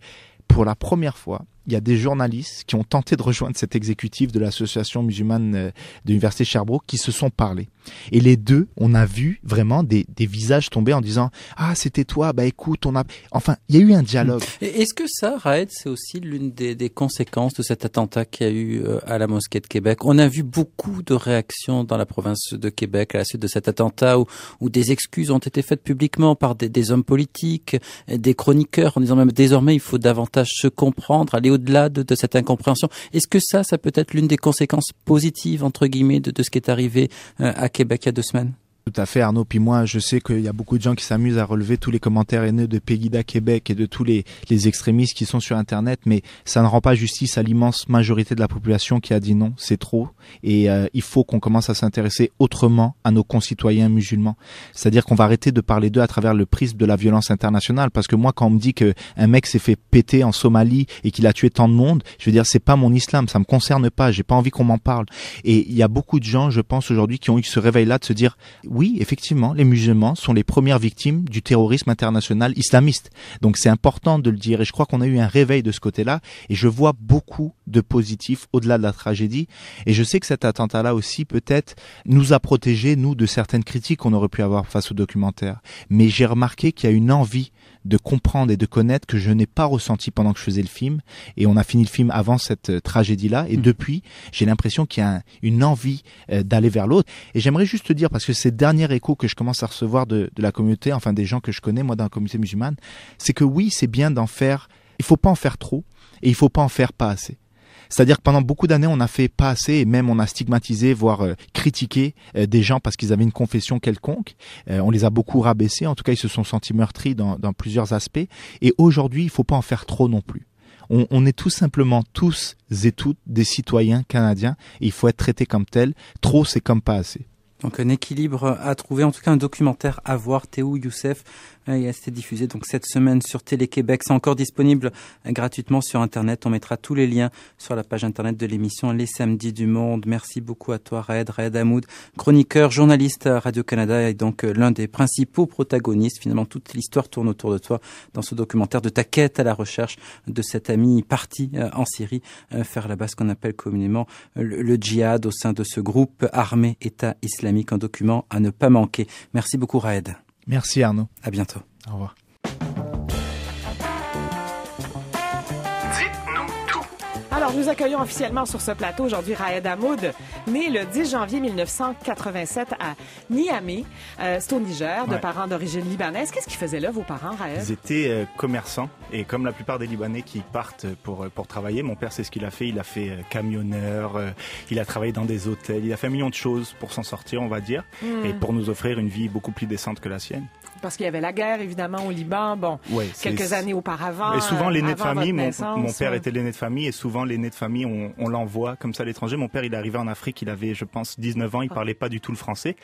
pour la première fois, il y a des journalistes qui ont tenté de rejoindre cet exécutif de l'association musulmane euh, de l'université Sherbrooke qui se sont parlé. Et les deux, on a vu vraiment des, visages tomber en disant ah c'était toi, bah écoute on a, enfin il y a eu un dialogue. Est-ce que ça, Raed, c'est aussi l'une des, conséquences de cet attentat qu'il y a eu euh, à la mosquée de Québec On a vu beaucoup de réactions dans la province de Québec à la suite de cet attentat où, des excuses ont été faites publiquement par des, des hommes politiques, des chroniqueurs en disant même désormais il faut davantage se comprendre, aller au au-delà de, cette incompréhension. Est-ce que ça, ça peut être l'une des conséquences positives, entre guillemets, de, de ce qui est arrivé euh, à Québec il y a deux semaines tout à fait, Arnaud. Puis moi, je sais qu'il y a beaucoup de gens qui s'amusent à relever tous les commentaires haineux de Pegida Québec et de tous les, extrémistes qui sont sur Internet, mais ça ne rend pas justice à l'immense majorité de la population qui a dit non, c'est trop, et euh, il faut qu'on commence à s'intéresser autrement à nos concitoyens musulmans. C'est-à-dire qu'on va arrêter de parler d'eux à travers le prisme de la violence internationale, parce que moi, quand on me dit que un mec s'est fait péter en Somalie et qu'il a tué tant de monde, je veux dire, c'est pas mon islam, ça me concerne pas, j'ai pas envie qu'on m'en parle. Et il y a beaucoup de gens, je pense aujourd'hui, qui ont eu ce réveil-là de se dire oui, effectivement, les musulmans sont les premières victimes du terrorisme international islamiste. Donc c'est important de le dire et je crois qu'on a eu un réveil de ce côté-là et je vois beaucoup de positifs au-delà de la tragédie et je sais que cet attentat-là aussi peut-être nous a protégés, nous, de certaines critiques qu'on aurait pu avoir face au documentaire. Mais j'ai remarqué qu'il y a une envie de comprendre et de connaître que je n'ai pas ressenti pendant que je faisais le film. Et on a fini le film avant cette euh, tragédie-là. Et mm. depuis, j'ai l'impression qu'il y a une envie euh, d'aller vers l'autre. Et j'aimerais juste te dire, parce que ces derniers échos que je commence à recevoir de, de la communauté, enfin des gens que je connais, moi, dans la communauté musulmane, c'est que oui, c'est bien d'en faire. Il faut pas en faire trop et il faut pas en faire pas assez. C'est-à-dire que pendant beaucoup d'années, on n'a fait pas assez et même on a stigmatisé, voire euh, critiqué euh, des gens parce qu'ils avaient une confession quelconque. Euh, on les a beaucoup rabaissés. En tout cas, ils se sont sentis meurtris dans, plusieurs aspects. Et aujourd'hui, il faut pas en faire trop non plus. On, on, est tout simplement tous et toutes des citoyens canadiens et il faut être traité comme tel. Trop, c'est comme pas assez. Donc un équilibre à trouver, en tout cas un documentaire à voir, Théo Youssef, ah, et s'est diffusé donc cette semaine sur Télé-Québec. C'est encore disponible euh, gratuitement sur Internet. On mettra tous les liens sur la page Internet de l'émission Les Samedis du Monde. Merci beaucoup à toi, Raed, Raed Hamoud, chroniqueur, journaliste à Radio-Canada et donc euh, l'un des principaux protagonistes. Finalement, toute l'histoire tourne autour de toi dans ce documentaire de ta quête à la recherche de cet ami parti euh, en Syrie faire là-bas ce qu'on appelle communément le, le djihad au sein de ce groupe armé État islamique, un document à ne pas manquer. Merci beaucoup, Raed. Merci Arnaud. À bientôt. Au revoir. Alors, nous accueillons officiellement sur ce plateau aujourd'hui Raed Hamoud, né le 10 janvier 1987 à Niamey, euh, au Niger, de parents d'origine libanaise. Qu'est-ce qu'ils faisaient là, vos parents, Raed? Ils étaient euh, commerçants et comme la plupart des Libanais qui partent pour, euh, pour travailler, mon père, c'est ce qu'il a fait. Il a fait camionneur, il a travaillé dans des hôtels, il a fait un million de choses pour s'en sortir, on va dire, hmm. et pour nous offrir une vie beaucoup plus décente que la sienne parce qu'il y avait la guerre, évidemment, au Liban, bon, quelques années auparavant. Et souvent, l'aîné de euh, famille, mon, père euh. était l'aîné de famille, et souvent, l'aîné de famille, on, l'envoie comme ça à l'étranger. Mon père, il est arrivé en Afrique, il avait, je pense, 19 ans, il ah. parlait pas du tout le français.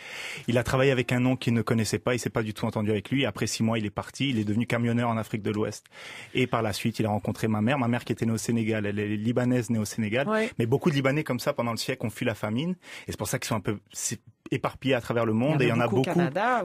Il a travaillé avec un nom qu'il ne connaissait pas, il s'est pas du tout entendu avec lui. Après six mois, il est parti, il est devenu camionneur en Afrique de l'Ouest. Et par la suite, il a rencontré ma mère, ma mère qui était née au Sénégal, elle est libanaise née au Sénégal. Mais beaucoup de Libanais comme ça, pendant le siècle, ont fui la famine. Et c'est pour ça qu'ils sont un peu, éparpillés à travers le monde et il y en a beaucoup,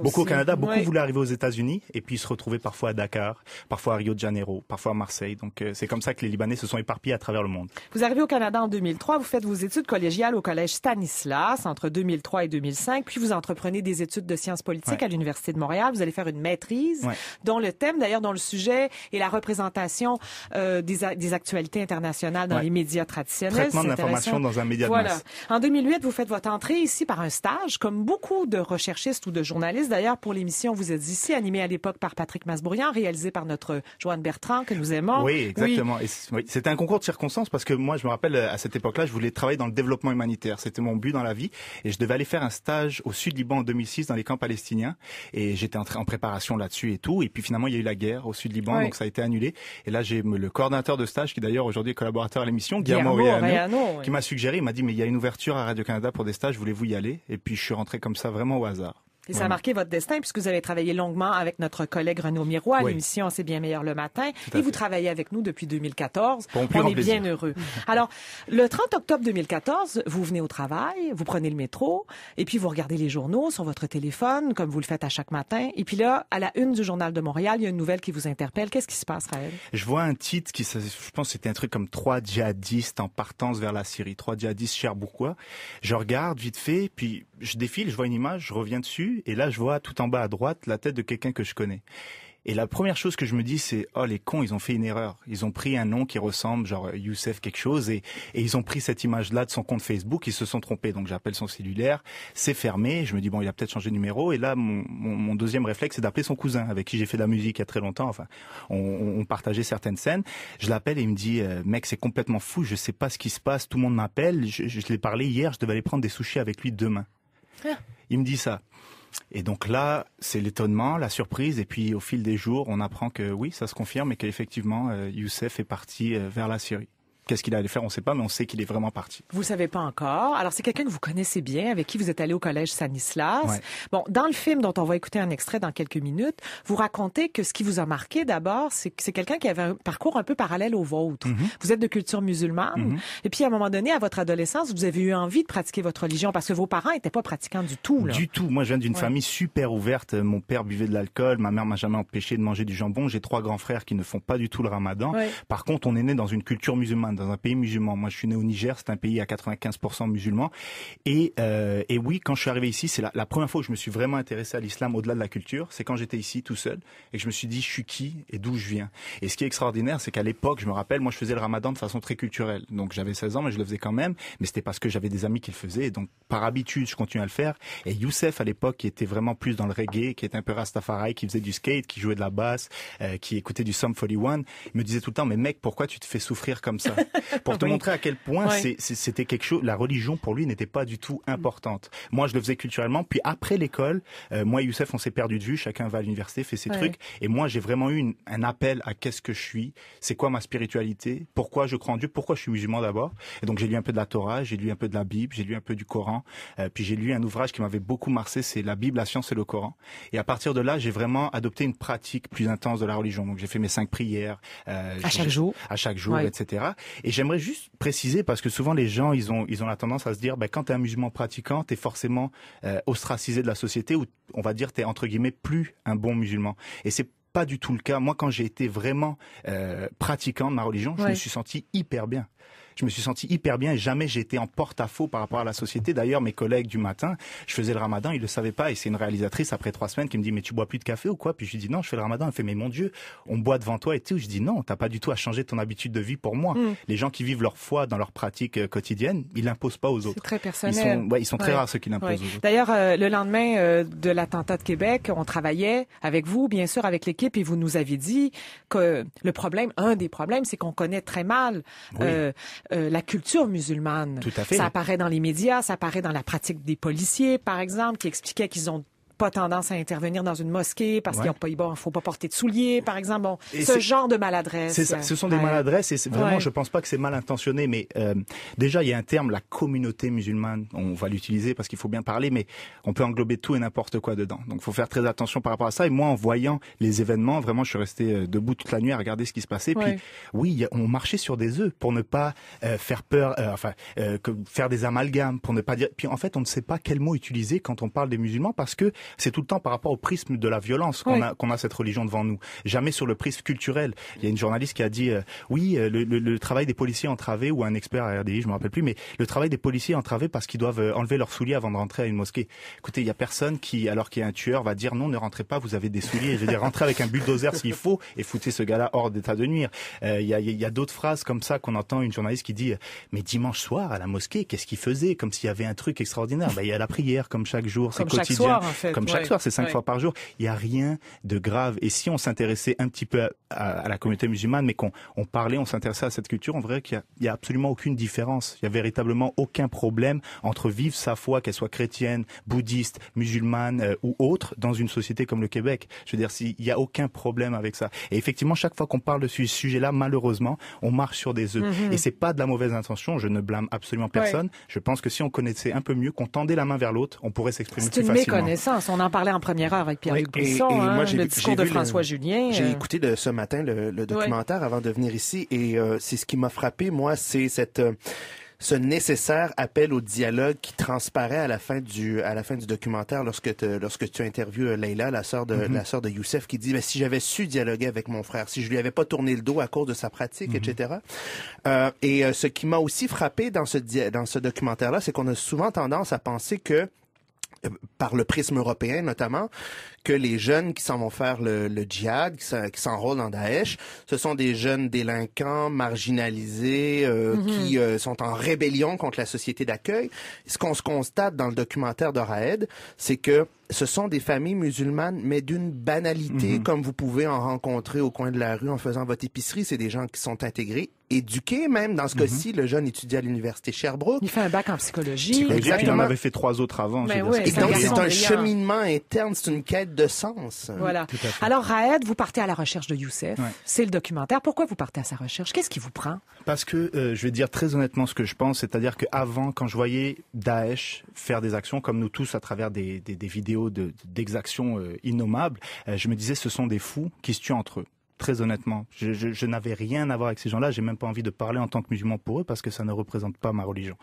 beaucoup au Canada, beaucoup voulaient arriver aux États-Unis et puis se retrouver parfois à Dakar, parfois à Rio de Janeiro, parfois à Marseille. Donc euh, c'est comme ça que les Libanais se sont éparpillés à travers le monde. Vous arrivez au Canada en 2003, vous faites vos études collégiales au collège Stanislas entre 2003 et 2005, puis vous entreprenez des études de sciences politiques à l'université de Montréal. Vous allez faire une maîtrise dont le thème, d'ailleurs, dont le sujet est la représentation euh, des, des, actualités internationales dans les médias traditionnels. Traitement de l'information dans un média de masse. En 2008, vous faites votre entrée ici par un stage comme beaucoup de recherchistes ou de journalistes. D'ailleurs, pour l'émission Vous êtes ici, animée à l'époque par Patrick Masbourian, réalisée par notre Joanne Bertrand, que nous aimons. Oui, exactement. Oui. C'était un concours de circonstances parce que moi, je me rappelle, euh, à cette époque-là, je voulais travailler dans le développement humanitaire. C'était mon but dans la vie. Et je devais aller faire un stage au sud Liban en 2006 dans les camps palestiniens. Et j'étais en, en, préparation là-dessus et tout. Et puis finalement, il y a eu la guerre au sud Liban, donc ça a été annulé. Et là, j'ai le coordinateur de stage, qui d'ailleurs aujourd'hui est collaborateur à l'émission, Guillermo, Guillermo qui m'a suggéré, il m'a dit, mais il y a une ouverture à Radio-Canada pour des stages, voulez-vous y aller? Et puis, je suis rentré comme ça vraiment au hasard. Et ça a marqué votre destin puisque vous avez travaillé longuement avec notre collègue Renaud Mirois. l'émission C'est bien meilleur le matin. Et vous travaillez avec nous depuis 2014. Bon, on est bien heureux. Alors, le 30 octobre 2014, vous venez au travail, vous prenez le métro et puis vous regardez les journaux sur votre téléphone comme vous le faites à chaque matin. Et puis là, à la une du journal de Montréal, il y a une nouvelle qui vous interpelle. Qu'est-ce qui se passe, Raël? Je vois un titre qui, je pense, c'était un truc comme trois djihadistes en partance vers la Syrie, trois djihadistes cher Bourquois. Je regarde vite fait, puis je défile, je vois une image, je reviens dessus et là je vois tout en bas à droite la tête de quelqu'un que je connais. Et la première chose que je me dis, c'est oh les cons, ils ont fait une erreur. Ils ont pris un nom qui ressemble, genre Youssef quelque chose, et, et ils ont pris cette image-là de son compte Facebook. Ils se sont trompés, donc j'appelle son cellulaire. C'est fermé. Je me dis bon, il a peut-être changé de numéro. Et là, mon, deuxième réflexe, c'est d'appeler son cousin avec qui j'ai fait de la musique il y a très longtemps. Enfin, on, partageait certaines scènes. Je l'appelle et il me dit euh, mec, c'est complètement fou. Je sais pas ce qui se passe. Tout le monde m'appelle. Je, l'ai parlé hier. Je devais aller prendre des sushis avec lui demain. Ah. Il me dit ça. Et donc là, c'est l'étonnement, la surprise, et puis au fil des jours, on apprend que oui, ça se confirme et qu'effectivement, euh, Youssef est parti euh, vers la Syrie. Qu'est-ce qu'il allait faire On ne sait pas, mais on sait qu'il est vraiment parti. Vous savez pas encore. Alors c'est quelqu'un que vous connaissez bien, avec qui vous êtes allé au collège Sanislas. Bon, dans le film dont on va écouter un extrait dans quelques minutes, vous racontez que ce qui vous a marqué d'abord, c'est que c'est quelqu'un qui avait un parcours un peu parallèle au vôtre. Mhm. Vous êtes de culture musulmane, mhm. et puis à un moment donné, à votre adolescence, vous avez eu envie de pratiquer votre religion parce que vos parents n'étaient pas pratiquants du tout. Là. Du tout. Moi, je viens d'une famille super ouverte. Euh, mon père buvait de l'alcool, ma mère m'a jamais empêché de manger du jambon. J'ai trois grands frères qui ne font pas du tout le Ramadan. Par contre, on est né dans une culture musulmane dans un pays musulman. Moi, je suis né au Niger, c'est un pays à 95% musulman. Euh, et, oui, quand je suis arrivé ici, c'est la, première fois que je me suis vraiment intéressé à l'islam au-delà de la culture. C'est quand j'étais ici tout seul et que je me suis dit, je suis qui et d'où je viens. Et ce qui est extraordinaire, c'est qu'à l'époque, je me rappelle, moi, je faisais le ramadan de façon très culturelle. Donc, j'avais 16 ans, mais je le faisais quand même. Mais c'était parce que j'avais des amis qui le faisaient. donc, par habitude, je continue à le faire. Et Youssef, à l'époque, qui était vraiment plus dans le reggae, qui était un peu rastafari, qui faisait du skate, qui jouait de la basse, euh, qui écoutait du Sum 41, il me disait tout le temps, mais mec, pourquoi tu te fais souffrir comme ça [LAUGHS] pour te montrer à quel point c'était quelque chose. La religion pour lui n'était pas du tout importante. Moi, je le faisais culturellement. Puis après l'école, euh, moi et Youssef, on s'est perdu de vue. Chacun va à l'université, fait ses trucs. Et moi, j'ai vraiment eu une, un appel à qu'est-ce que je suis, c'est quoi ma spiritualité, pourquoi je crois en Dieu, pourquoi je suis musulman d'abord. Et donc j'ai lu un peu de la Torah, j'ai lu un peu de la Bible, j'ai lu un peu du Coran. Euh, puis j'ai lu un ouvrage qui m'avait beaucoup marqué, c'est la Bible, la science et le Coran. Et à partir de là, j'ai vraiment adopté une pratique plus intense de la religion. Donc j'ai fait mes cinq prières euh, à chaque jour, à chaque jour, etc. Et j'aimerais juste préciser, parce que souvent les gens, ils ont, ils ont la tendance à se dire, ben, quand tu es un musulman pratiquant, tu es forcément euh, ostracisé de la société, ou on va dire, tu es entre guillemets plus un bon musulman. Et c'est pas du tout le cas. Moi, quand j'ai été vraiment euh, pratiquant de ma religion, je me suis senti hyper bien je me suis senti hyper bien et jamais j'étais en porte-à-faux par rapport à la société. D'ailleurs, mes collègues du matin, je faisais le ramadan, ils le savaient pas et c'est une réalisatrice après trois semaines qui me dit mais tu bois plus de café ou quoi Puis je lui dis non, je fais le ramadan. Elle fait mais mon Dieu, on boit devant toi et tout. Je dis non, t'as pas du tout à changer ton habitude de vie pour moi. Mm. Les gens qui vivent leur foi dans leur pratique euh, quotidienne, ils l'imposent pas aux autres. Très personnel. Ils sont, ouais, ils sont très rares ceux qui l'imposent. autres. D'ailleurs, euh, le lendemain euh, de l'attentat de Québec, on travaillait avec vous, bien sûr, avec l'équipe et vous nous aviez dit que le problème, un des problèmes, c'est qu'on connaît très mal. Euh, la culture musulmane. Tout à fait. Ça apparaît dans les médias, ça apparaît dans la pratique des policiers, par exemple, qui expliquaient qu'ils ont pas tendance à intervenir dans une mosquée parce qu'il qu'ils faut pas porter de souliers, par exemple. ce genre de maladresse. Ça, ce sont des maladresses et vraiment, je pense pas que c'est mal intentionné, mais euh, déjà, il y a un terme, la communauté musulmane. On va l'utiliser parce qu'il faut bien parler, mais on peut englober tout et n'importe quoi dedans. Donc, faut faire très attention par rapport à ça. Et moi, en voyant les événements, vraiment, je suis resté euh, debout toute la nuit à regarder ce qui se passait. Puis, oui, on marchait sur des œufs pour ne pas euh, faire peur, enfin, que, faire des amalgames, pour ne pas dire. Puis, en fait, on ne sait pas quel mot utiliser quand on parle des musulmans parce que c'est tout le temps par rapport au prisme de la violence qu'on a, cette religion devant nous. Jamais sur le prisme culturel. Il y a une journaliste qui a dit, euh, oui, euh, le, travail des policiers entravés, ou un expert à RDI, je me rappelle plus, mais le travail des policiers entravés parce qu'ils doivent euh, enlever leurs souliers avant de rentrer à une mosquée. Écoutez, il y a personne qui, alors qu'il y a un tueur, va dire non, ne rentrez pas, vous avez des souliers. Je veux dire, rentrez avec un bulldozer s'il faut et foutez ce gars-là hors d'état de nuire. Il y a, d'autres phrases comme ça qu'on entend une journaliste qui dit, mais dimanche soir à la mosquée, qu'est-ce qu'il faisait Comme s'il y avait un truc extraordinaire. Ben, il y a la prière, comme chaque jour, c'est quotidien comme chaque soir, c'est cinq fois par jour. Il n'y a rien de grave. Et si on s'intéressait un petit peu à, la communauté musulmane, mais qu'on on parlait, on s'intéressait à cette culture, on verrait qu'il n'y a, absolument aucune différence. Il n'y a véritablement aucun problème entre vivre sa foi, qu'elle soit chrétienne, bouddhiste, musulmane euh, ou autre, dans une société comme le Québec. Je veux dire, s'il n'y a aucun problème avec ça. Et effectivement, chaque fois qu'on parle de ce sujet-là, malheureusement, on marche sur des œufs. Mhm. Et c'est pas de la mauvaise intention. Je ne blâme absolument personne. Je pense que si on connaissait un peu mieux, qu'on tendait la main vers l'autre, on pourrait s'exprimer plus facilement. C'est une on en parlait en première heure avec Pierre oui, Brisson, et, hein, le discours de François Julien. J'ai écouté de, ce matin le, documentaire avant de venir ici et euh, c'est ce qui m'a frappé, moi, c'est cette euh, ce nécessaire appel au dialogue qui transparaît à la fin du à la fin du documentaire lorsque lorsque tu interviews euh, Leila la sœur de mm-hmm. la sœur de Youssef qui dit mais ben, si j'avais su dialoguer avec mon frère si je lui avais pas tourné le dos à cause de sa pratique etc mm-hmm. et ce qui m'a aussi frappé dans ce dans ce documentaire là c'est qu'on a souvent tendance à penser que par le prisme européen notamment, que les jeunes qui s'en vont faire le, le djihad, qui s'enrôlent en Daesh, ce sont des jeunes délinquants, marginalisés, euh, mhm. qui euh, sont en rébellion contre la société d'accueil. Ce qu'on se constate dans le documentaire de Raed, c'est que ce sont des familles musulmanes, mais d'une banalité mhm. comme vous pouvez en rencontrer au coin de la rue en faisant votre épicerie. C'est des gens qui sont intégrés éduqué même. Dans ce mhm. cas-ci, le jeune étudie à l'université Sherbrooke. Il fait un bac en psychologie. Exactement. Il en avait fait trois autres avant. Ben et donc, c'est un cheminement interne, c'est une quête de sens. Voilà. Alors, Raed, vous partez à la recherche de Youssef. C'est le documentaire. Pourquoi vous partez à sa recherche? Qu'est-ce qui vous prend? Parce que, euh, je vais dire très honnêtement ce que je pense, c'est-à-dire qu'avant, quand je voyais Daesh faire des actions, comme nous tous à travers des, vidéos d'exactions de, euh, innommables, euh, je me disais, ce sont des fous qui se tuent entre eux très honnêtement. Je, je, n'avais rien à voir avec ces gens-là, j'ai même pas envie de parler en tant que musulman pour eux parce que ça ne représente pas ma religion.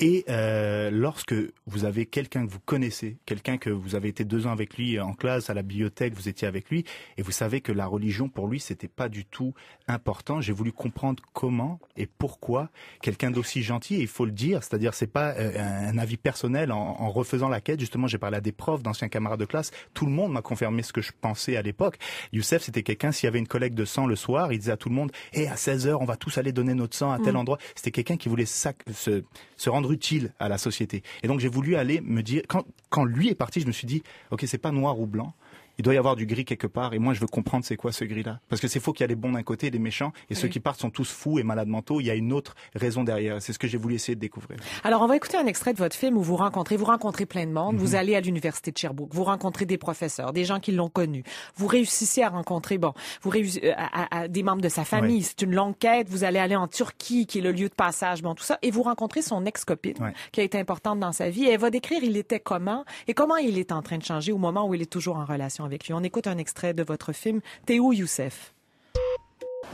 Et euh, lorsque vous avez quelqu'un que vous connaissez, quelqu'un que vous avez été deux ans avec lui euh, en classe, à la bibliothèque, vous étiez avec lui, et vous savez que la religion pour lui c'était pas du tout important, j'ai voulu comprendre comment et pourquoi quelqu'un d'aussi gentil, et il faut le dire, c'est-à-dire c'est pas euh, un avis personnel en, en refaisant la quête, justement j'ai parlé à des profs, d'anciens camarades de classe, tout le monde m'a confirmé ce que je pensais à l'époque. Youssef c'était quelqu'un, s'il y avait une collecte de sang le soir, il disait à tout le monde eh, à 16 heures, on va tous aller donner notre sang à tel mm. endroit." C'était quelqu'un qui voulait se, rendre utile à la société. Et donc j'ai voulu aller me dire quand quand lui est parti, je me suis dit "OK, c'est pas noir ou blanc." il doit y avoir du gris quelque part, et moi je veux comprendre c'est quoi ce gris-là. Parce que c'est faux qu'il y a des bons d'un côté et des méchants, et ceux qui partent sont tous fous et malades mentaux, il y a une autre raison derrière. C'est ce que j'ai voulu essayer de découvrir. Alors on va écouter un extrait de votre film où vous rencontrez, vous rencontrez plein de monde, mhm. vous allez à l'université de Sherbrooke, vous rencontrez des professeurs, des gens qui l'ont connu, vous réussissez à rencontrer, bon, vous réussissez euh, à, des membres de sa famille, c'est une longue quête, vous allez aller en Turquie qui est le lieu de passage, bon, tout ça, et vous rencontrez son ex-copine qui a été importante dans sa vie, et elle va décrire il était comment et comment il est en train de changer au moment où il est toujours en relation on écoute un extrait de votre film Théo Youssef.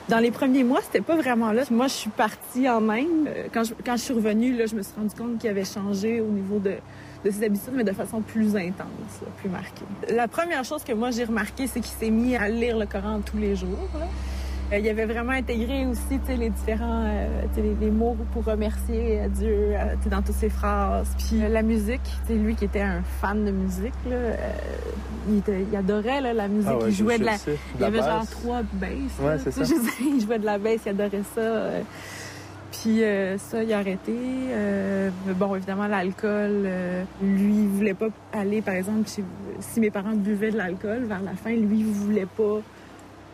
Dans les premiers mois, c'était pas vraiment là. Moi, je suis partie en même. Euh, quand je, suis revenue, là, je me suis rendu compte qu'il avait changé au niveau de, ses habitudes, mais de façon plus intense, plus marquée. La première chose que moi, j'ai remarqué c'est qu'il s'est mis à lire le Coran tous les jours. Euh, il avait vraiment intégré aussi les différents euh, les, mots pour remercier euh, Dieu dans toutes ses phrases. Puis la musique, c'est lui qui était un fan de musique, il, adorait la musique. Ah il jouait de la, il avait genre trois basses. [LAUGHS] il jouait de la basse, il adorait ça. Puis ça, il a arrêté. bon, évidemment, l'alcool, lui, il voulait pas aller, par exemple, si mes parents buvaient de l'alcool vers la fin, lui, il voulait pas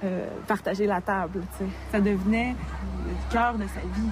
euh, partager la table. sais. Ça devenait le cœur de sa vie.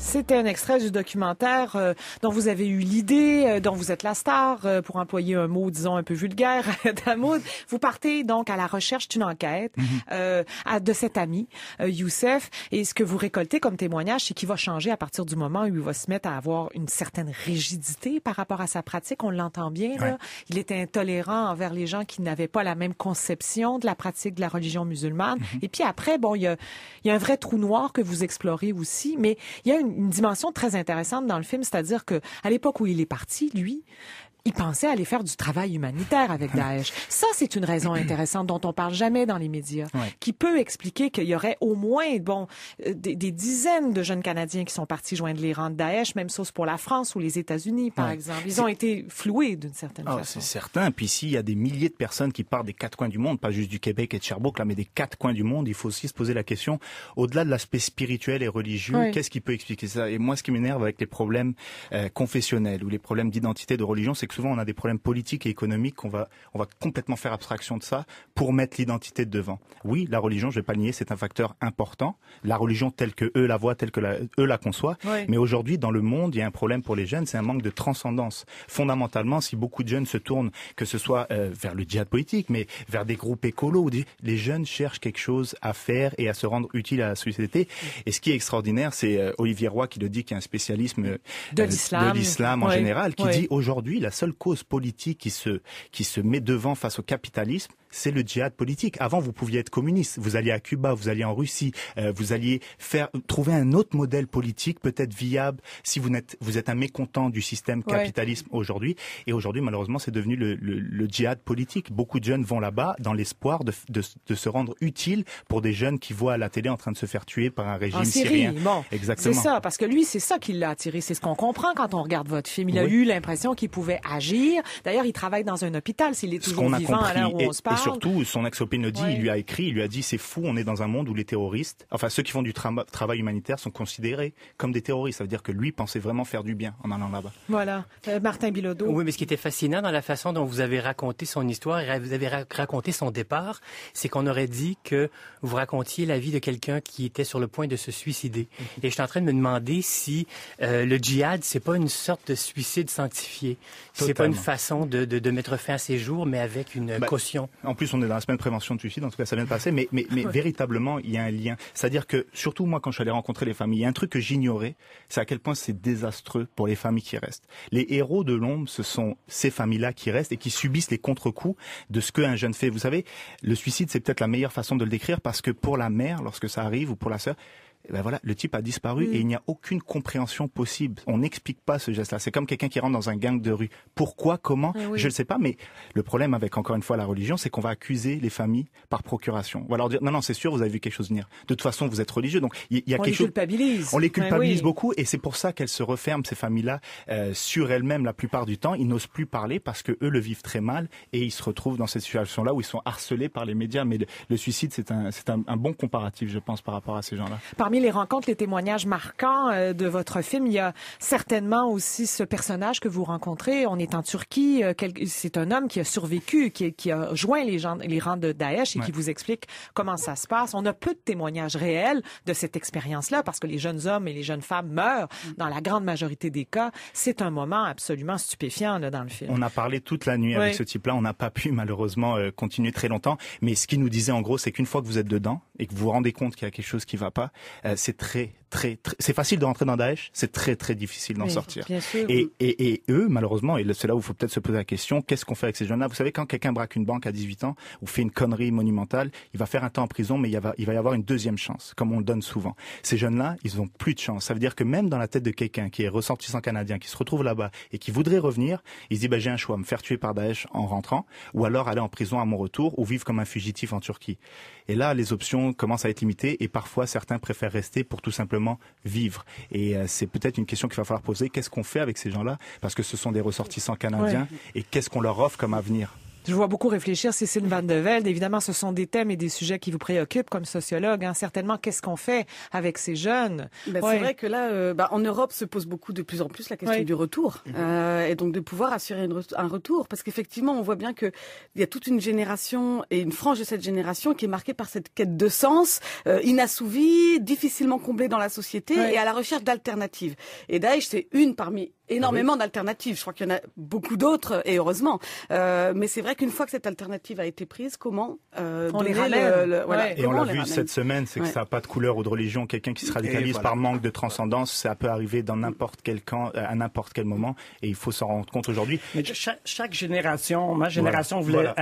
C'était un extrait du documentaire euh, dont vous avez eu l'idée, euh, dont vous êtes la star, euh, pour employer un mot, disons, un peu vulgaire, [LAUGHS] Damoud. Vous partez donc à la recherche d'une enquête mhm. de cet ami, Youssef, et ce que vous récoltez comme témoignage, c'est qu'il va changer à partir du moment où il va se mettre à avoir une certaine rigidité par rapport à sa pratique. On l'entend bien, Il était intolérant envers les gens qui n'avaient pas la même conception de la pratique de la religion musulmane. Mhm. Et puis après, bon, il y a, il y a un vrai trou noir que vous explorez aussi, mais il y a une une dimension très intéressante dans le film, c'est-à-dire que à l'époque où il est parti, lui, il pensait aller faire du travail humanitaire avec Daesh. [LAUGHS] Ça, c'est une raison intéressante dont on parle jamais dans les médias, qui peut expliquer qu'il y aurait au moins, bon, euh, des, dizaines de jeunes Canadiens qui sont partis joindre les rangs de Daesh, même chose pour la France ou les États-Unis, par exemple. Ils ont été floués d'une certaine ah, façon. C'est certain. Puis s'il y a des milliers de personnes qui partent des quatre coins du monde, pas juste du Québec et de Sherbrooke, là, mais des quatre coins du monde, il faut aussi se poser la question, au-delà de l'aspect spirituel et religieux, qu'est-ce qui peut expliquer ça Et moi, ce qui m'énerve avec les problèmes euh, confessionnels ou les problèmes d'identité de religion, c'est souvent on a des problèmes politiques et économiques, on va, complètement faire abstraction de ça pour mettre l'identité devant. Oui, la religion, je vais pas nier, c'est un facteur important. La religion telle que eux la voient, telle que la, eux la conçoivent. Mais aujourd'hui, dans le monde, il y a un problème pour les jeunes, c'est un manque de transcendance. Fondamentalement, si beaucoup de jeunes se tournent, que ce soit euh, vers le djihad politique, mais vers des groupes écolos, les jeunes cherchent quelque chose à faire et à se rendre utile à la société. Et ce qui est extraordinaire, c'est euh, Olivier Roy qui le dit, qui est un spécialiste euh, de l'islam en général, qui dit aujourd'hui la seule cause politique qui se, qui se met devant face au capitalisme, c'est le djihad politique. Avant, vous pouviez être communiste, vous alliez à Cuba, vous alliez en Russie, euh, vous alliez trouver un autre modèle politique peut-être viable si vous vous êtes un mécontent du système capitalisme aujourd'hui. Et aujourd'hui, malheureusement, c'est devenu le, djihad politique. Beaucoup de jeunes vont là-bas dans l'espoir de, se rendre utile pour des jeunes qui voient à la télé en train de se faire tuer par un régime syrien. Exactement. C'est ça, parce que lui, c'est ça qui l'a attiré. C'est ce qu'on comprend quand on regarde votre film. Il a eu l'impression qu'il pouvait agir. D'ailleurs, il travaille dans un hôpital. S'il est toujours vivant à où on se surtout, son ex le dit, il lui a écrit, il lui a dit, c'est fou, on est dans un monde où les terroristes, enfin ceux qui font du travail humanitaire sont considérés comme des terroristes. Ça veut dire que lui pensait vraiment faire du bien en allant là-bas. Voilà. Euh, Martin Bilodeau. Oui, mais ce qui était fascinant dans la façon dont vous avez raconté son histoire et vous avez raconté son départ, c'est qu'on aurait dit que vous racontiez la vie de quelqu'un qui était sur le point de se suicider. Mhm. Et je suis en train de me demander si euh, le djihad, c'est pas une sorte de suicide sanctifié. C'est pas une façon de, mettre fin à ses jours, mais avec une bah, caution en plus, on est dans la semaine prévention de suicide, en tout cas, ça vient de passer, mais, mais véritablement, il y a un lien. C'est-à-dire que, surtout moi, quand je suis allé rencontrer les familles, il y a un truc que j'ignorais, c'est à quel point c'est désastreux pour les familles qui restent. Les héros de l'ombre, ce sont ces familles-là qui restent et qui subissent les contre-coups de ce qu'un jeune fait. Vous savez, le suicide, c'est peut-être la meilleure façon de le décrire parce que pour la mère, lorsque ça arrive, ou pour la sœur, eh ben voilà, le type a disparu mm. et il n'y a aucune compréhension possible. On n'explique pas ce geste-là. C'est comme quelqu'un qui rentre dans un gang de rue. Pourquoi, comment, ah je ne sais pas. Mais le problème avec encore une fois la religion, c'est qu'on va accuser les familles par procuration. On va leur dire non, non, c'est sûr, vous avez vu quelque chose venir. De toute façon, vous êtes religieux, donc il y, a quelque chose. On les culpabilise. On les culpabilise beaucoup, et c'est pour ça qu'elles se referment ces familles-là euh, sur elles-mêmes la plupart du temps. Ils n'osent plus parler parce que eux le vivent très mal et ils se retrouvent dans cette situation-là où ils sont harcelés par les médias. Mais le, suicide, c'est un, un, bon comparatif, je pense, par rapport à ces gens-là parmi les rencontres, les témoignages marquants euh, de votre film, il y a certainement aussi ce personnage que vous rencontrez. On est en Turquie. Euh, c'est un homme qui a survécu, qui, qui a joint les, gens, les rangs de Daesh et qui vous explique comment ça se passe. On a peu de témoignages réels de cette expérience-là parce que les jeunes hommes et les jeunes femmes meurent mm. dans la grande majorité des cas. C'est un moment absolument stupéfiant là, dans le film. On a parlé toute la nuit avec ce type-là. On n'a pas pu malheureusement euh, continuer très longtemps. Mais ce qu'il nous disait en gros, c'est qu'une fois que vous êtes dedans et que vous vous rendez compte qu'il y a quelque chose qui ne va pas, euh, c'est très très, c'est facile de rentrer dans Daesh, c'est très très difficile d'en sortir. Et, et, et, eux, malheureusement, et c'est là où il faut peut-être se poser la question, qu'est-ce qu'on fait avec ces jeunes-là Vous savez, quand quelqu'un braque une banque à 18 ans ou fait une connerie monumentale, il va faire un temps en prison, mais il va, il va y avoir une deuxième chance, comme on le donne souvent. Ces jeunes-là, ils ont plus de chance. Ça veut dire que même dans la tête de quelqu'un qui est ressortissant canadien, qui se retrouve là-bas et qui voudrait revenir, il se dit, bah, j'ai un choix, me faire tuer par Daesh en rentrant, ou alors aller en prison à mon retour, ou vivre comme un fugitif en Turquie. Et là, les options commencent à être limitées et parfois certains préfèrent rester pour tout simplement vivre. Et euh, c'est peut-être une question qu'il va falloir poser. Qu'est-ce qu'on fait avec ces gens-là Parce que ce sont des ressortissants canadiens. Et qu'est-ce qu'on leur offre comme avenir je vois beaucoup réfléchir Cécile Van de Velde. Évidemment, ce sont des thèmes et des sujets qui vous préoccupent comme sociologue. Hein. Certainement, qu'est-ce qu'on fait avec ces jeunes ben, C'est vrai que là, euh, bah, en Europe, se pose beaucoup de plus en plus la question du retour mhm. euh, et donc de pouvoir assurer un retour, parce qu'effectivement, on voit bien qu'il y a toute une génération et une frange de cette génération qui est marquée par cette quête de sens euh, inassouvie, difficilement comblée dans la société et à la recherche d'alternatives. Et Daesh, c'est une parmi ah énormément d'alternatives. Je crois qu'il y en a beaucoup d'autres, et heureusement. Euh, mais c'est vrai qu'une fois que cette alternative a été prise, comment euh, on les ramène le, Et on l'a vu cette semaine, c'est que ça n'a pas de couleur ou de religion. Quelqu'un qui se radicalise par manque de transcendance, ça peut arriver dans n'importe quel camp, euh, à n'importe quel moment, et il faut s'en rendre compte aujourd'hui. Mais chaque, génération, ma génération voulait,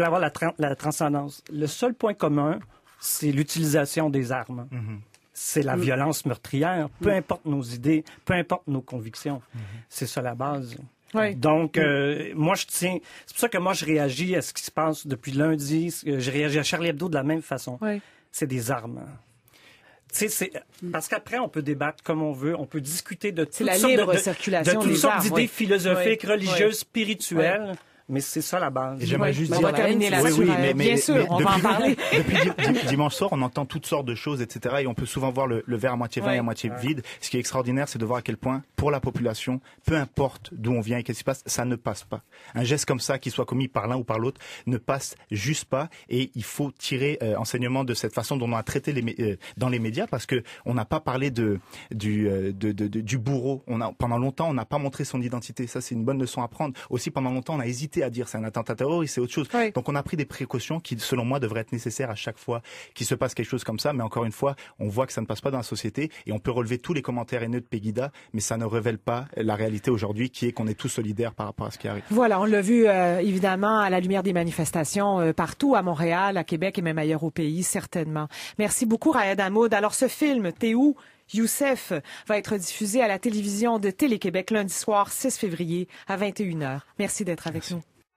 avoir la, la transcendance. Le seul point commun, c'est l'utilisation des armes. Mhm c'est la mm. violence meurtrière, peu mm. importe nos idées, peu importe nos convictions. Mm-hmm. C'est ça la base. Donc, mm. euh, moi, je tiens. C'est pour ça que moi, je réagis à ce qui se passe depuis lundi. Euh, je réagi à Charlie Hebdo de la même façon. C'est des armes. Parce qu'après, on peut débattre comme on veut, on peut discuter de toutes sortes, d'idées philosophiques, religieuses, spirituelles mais c'est ça la base. J'aimerais juste dire, on va terminer là. Oui, mais, bien sûr, on va en parler. [LAUGHS] depuis [LAUGHS] dimanche soir, on entend toutes sortes de choses, etc. Et on peut souvent voir le, verre à moitié plein et à moitié vide. Ce qui est extraordinaire, c'est de voir à quel point, pour la population, peu importe d'où on vient et qu'est-ce qui se passe, ça ne passe pas. Un geste comme ça, qui soit commis par l'un ou par l'autre, ne passe juste pas. Et il faut tirer euh, enseignement de cette façon dont on a traité les, euh, dans les médias, parce que on n'a pas parlé de du, euh, du bourreau. On a pendant longtemps, on n'a pas montré son identité. Ça, c'est une bonne leçon à prendre. Aussi, pendant longtemps, on a hésité à dire c'est un attentat terroriste, c'est autre chose. Donc on a pris des précautions qui, selon moi, devraient être nécessaires à chaque fois qu'il se passe quelque chose comme ça. Mais encore une fois, on voit que ça ne passe pas dans la société et on peut relever tous les commentaires haineux de Pegida, mais ça ne révèle pas la réalité aujourd'hui qui est qu'on est tous solidaires par rapport à ce qui arrive. Voilà, on l'a vu euh, évidemment à la lumière des manifestations euh, partout, à Montréal, à Québec et même ailleurs au pays, certainement. Merci beaucoup Raed Amoud. Alors ce film, t'es où Youssef va être diffusé à la télévision de Télé-Québec lundi soir 6 février à 21h. Merci d'être avec nous.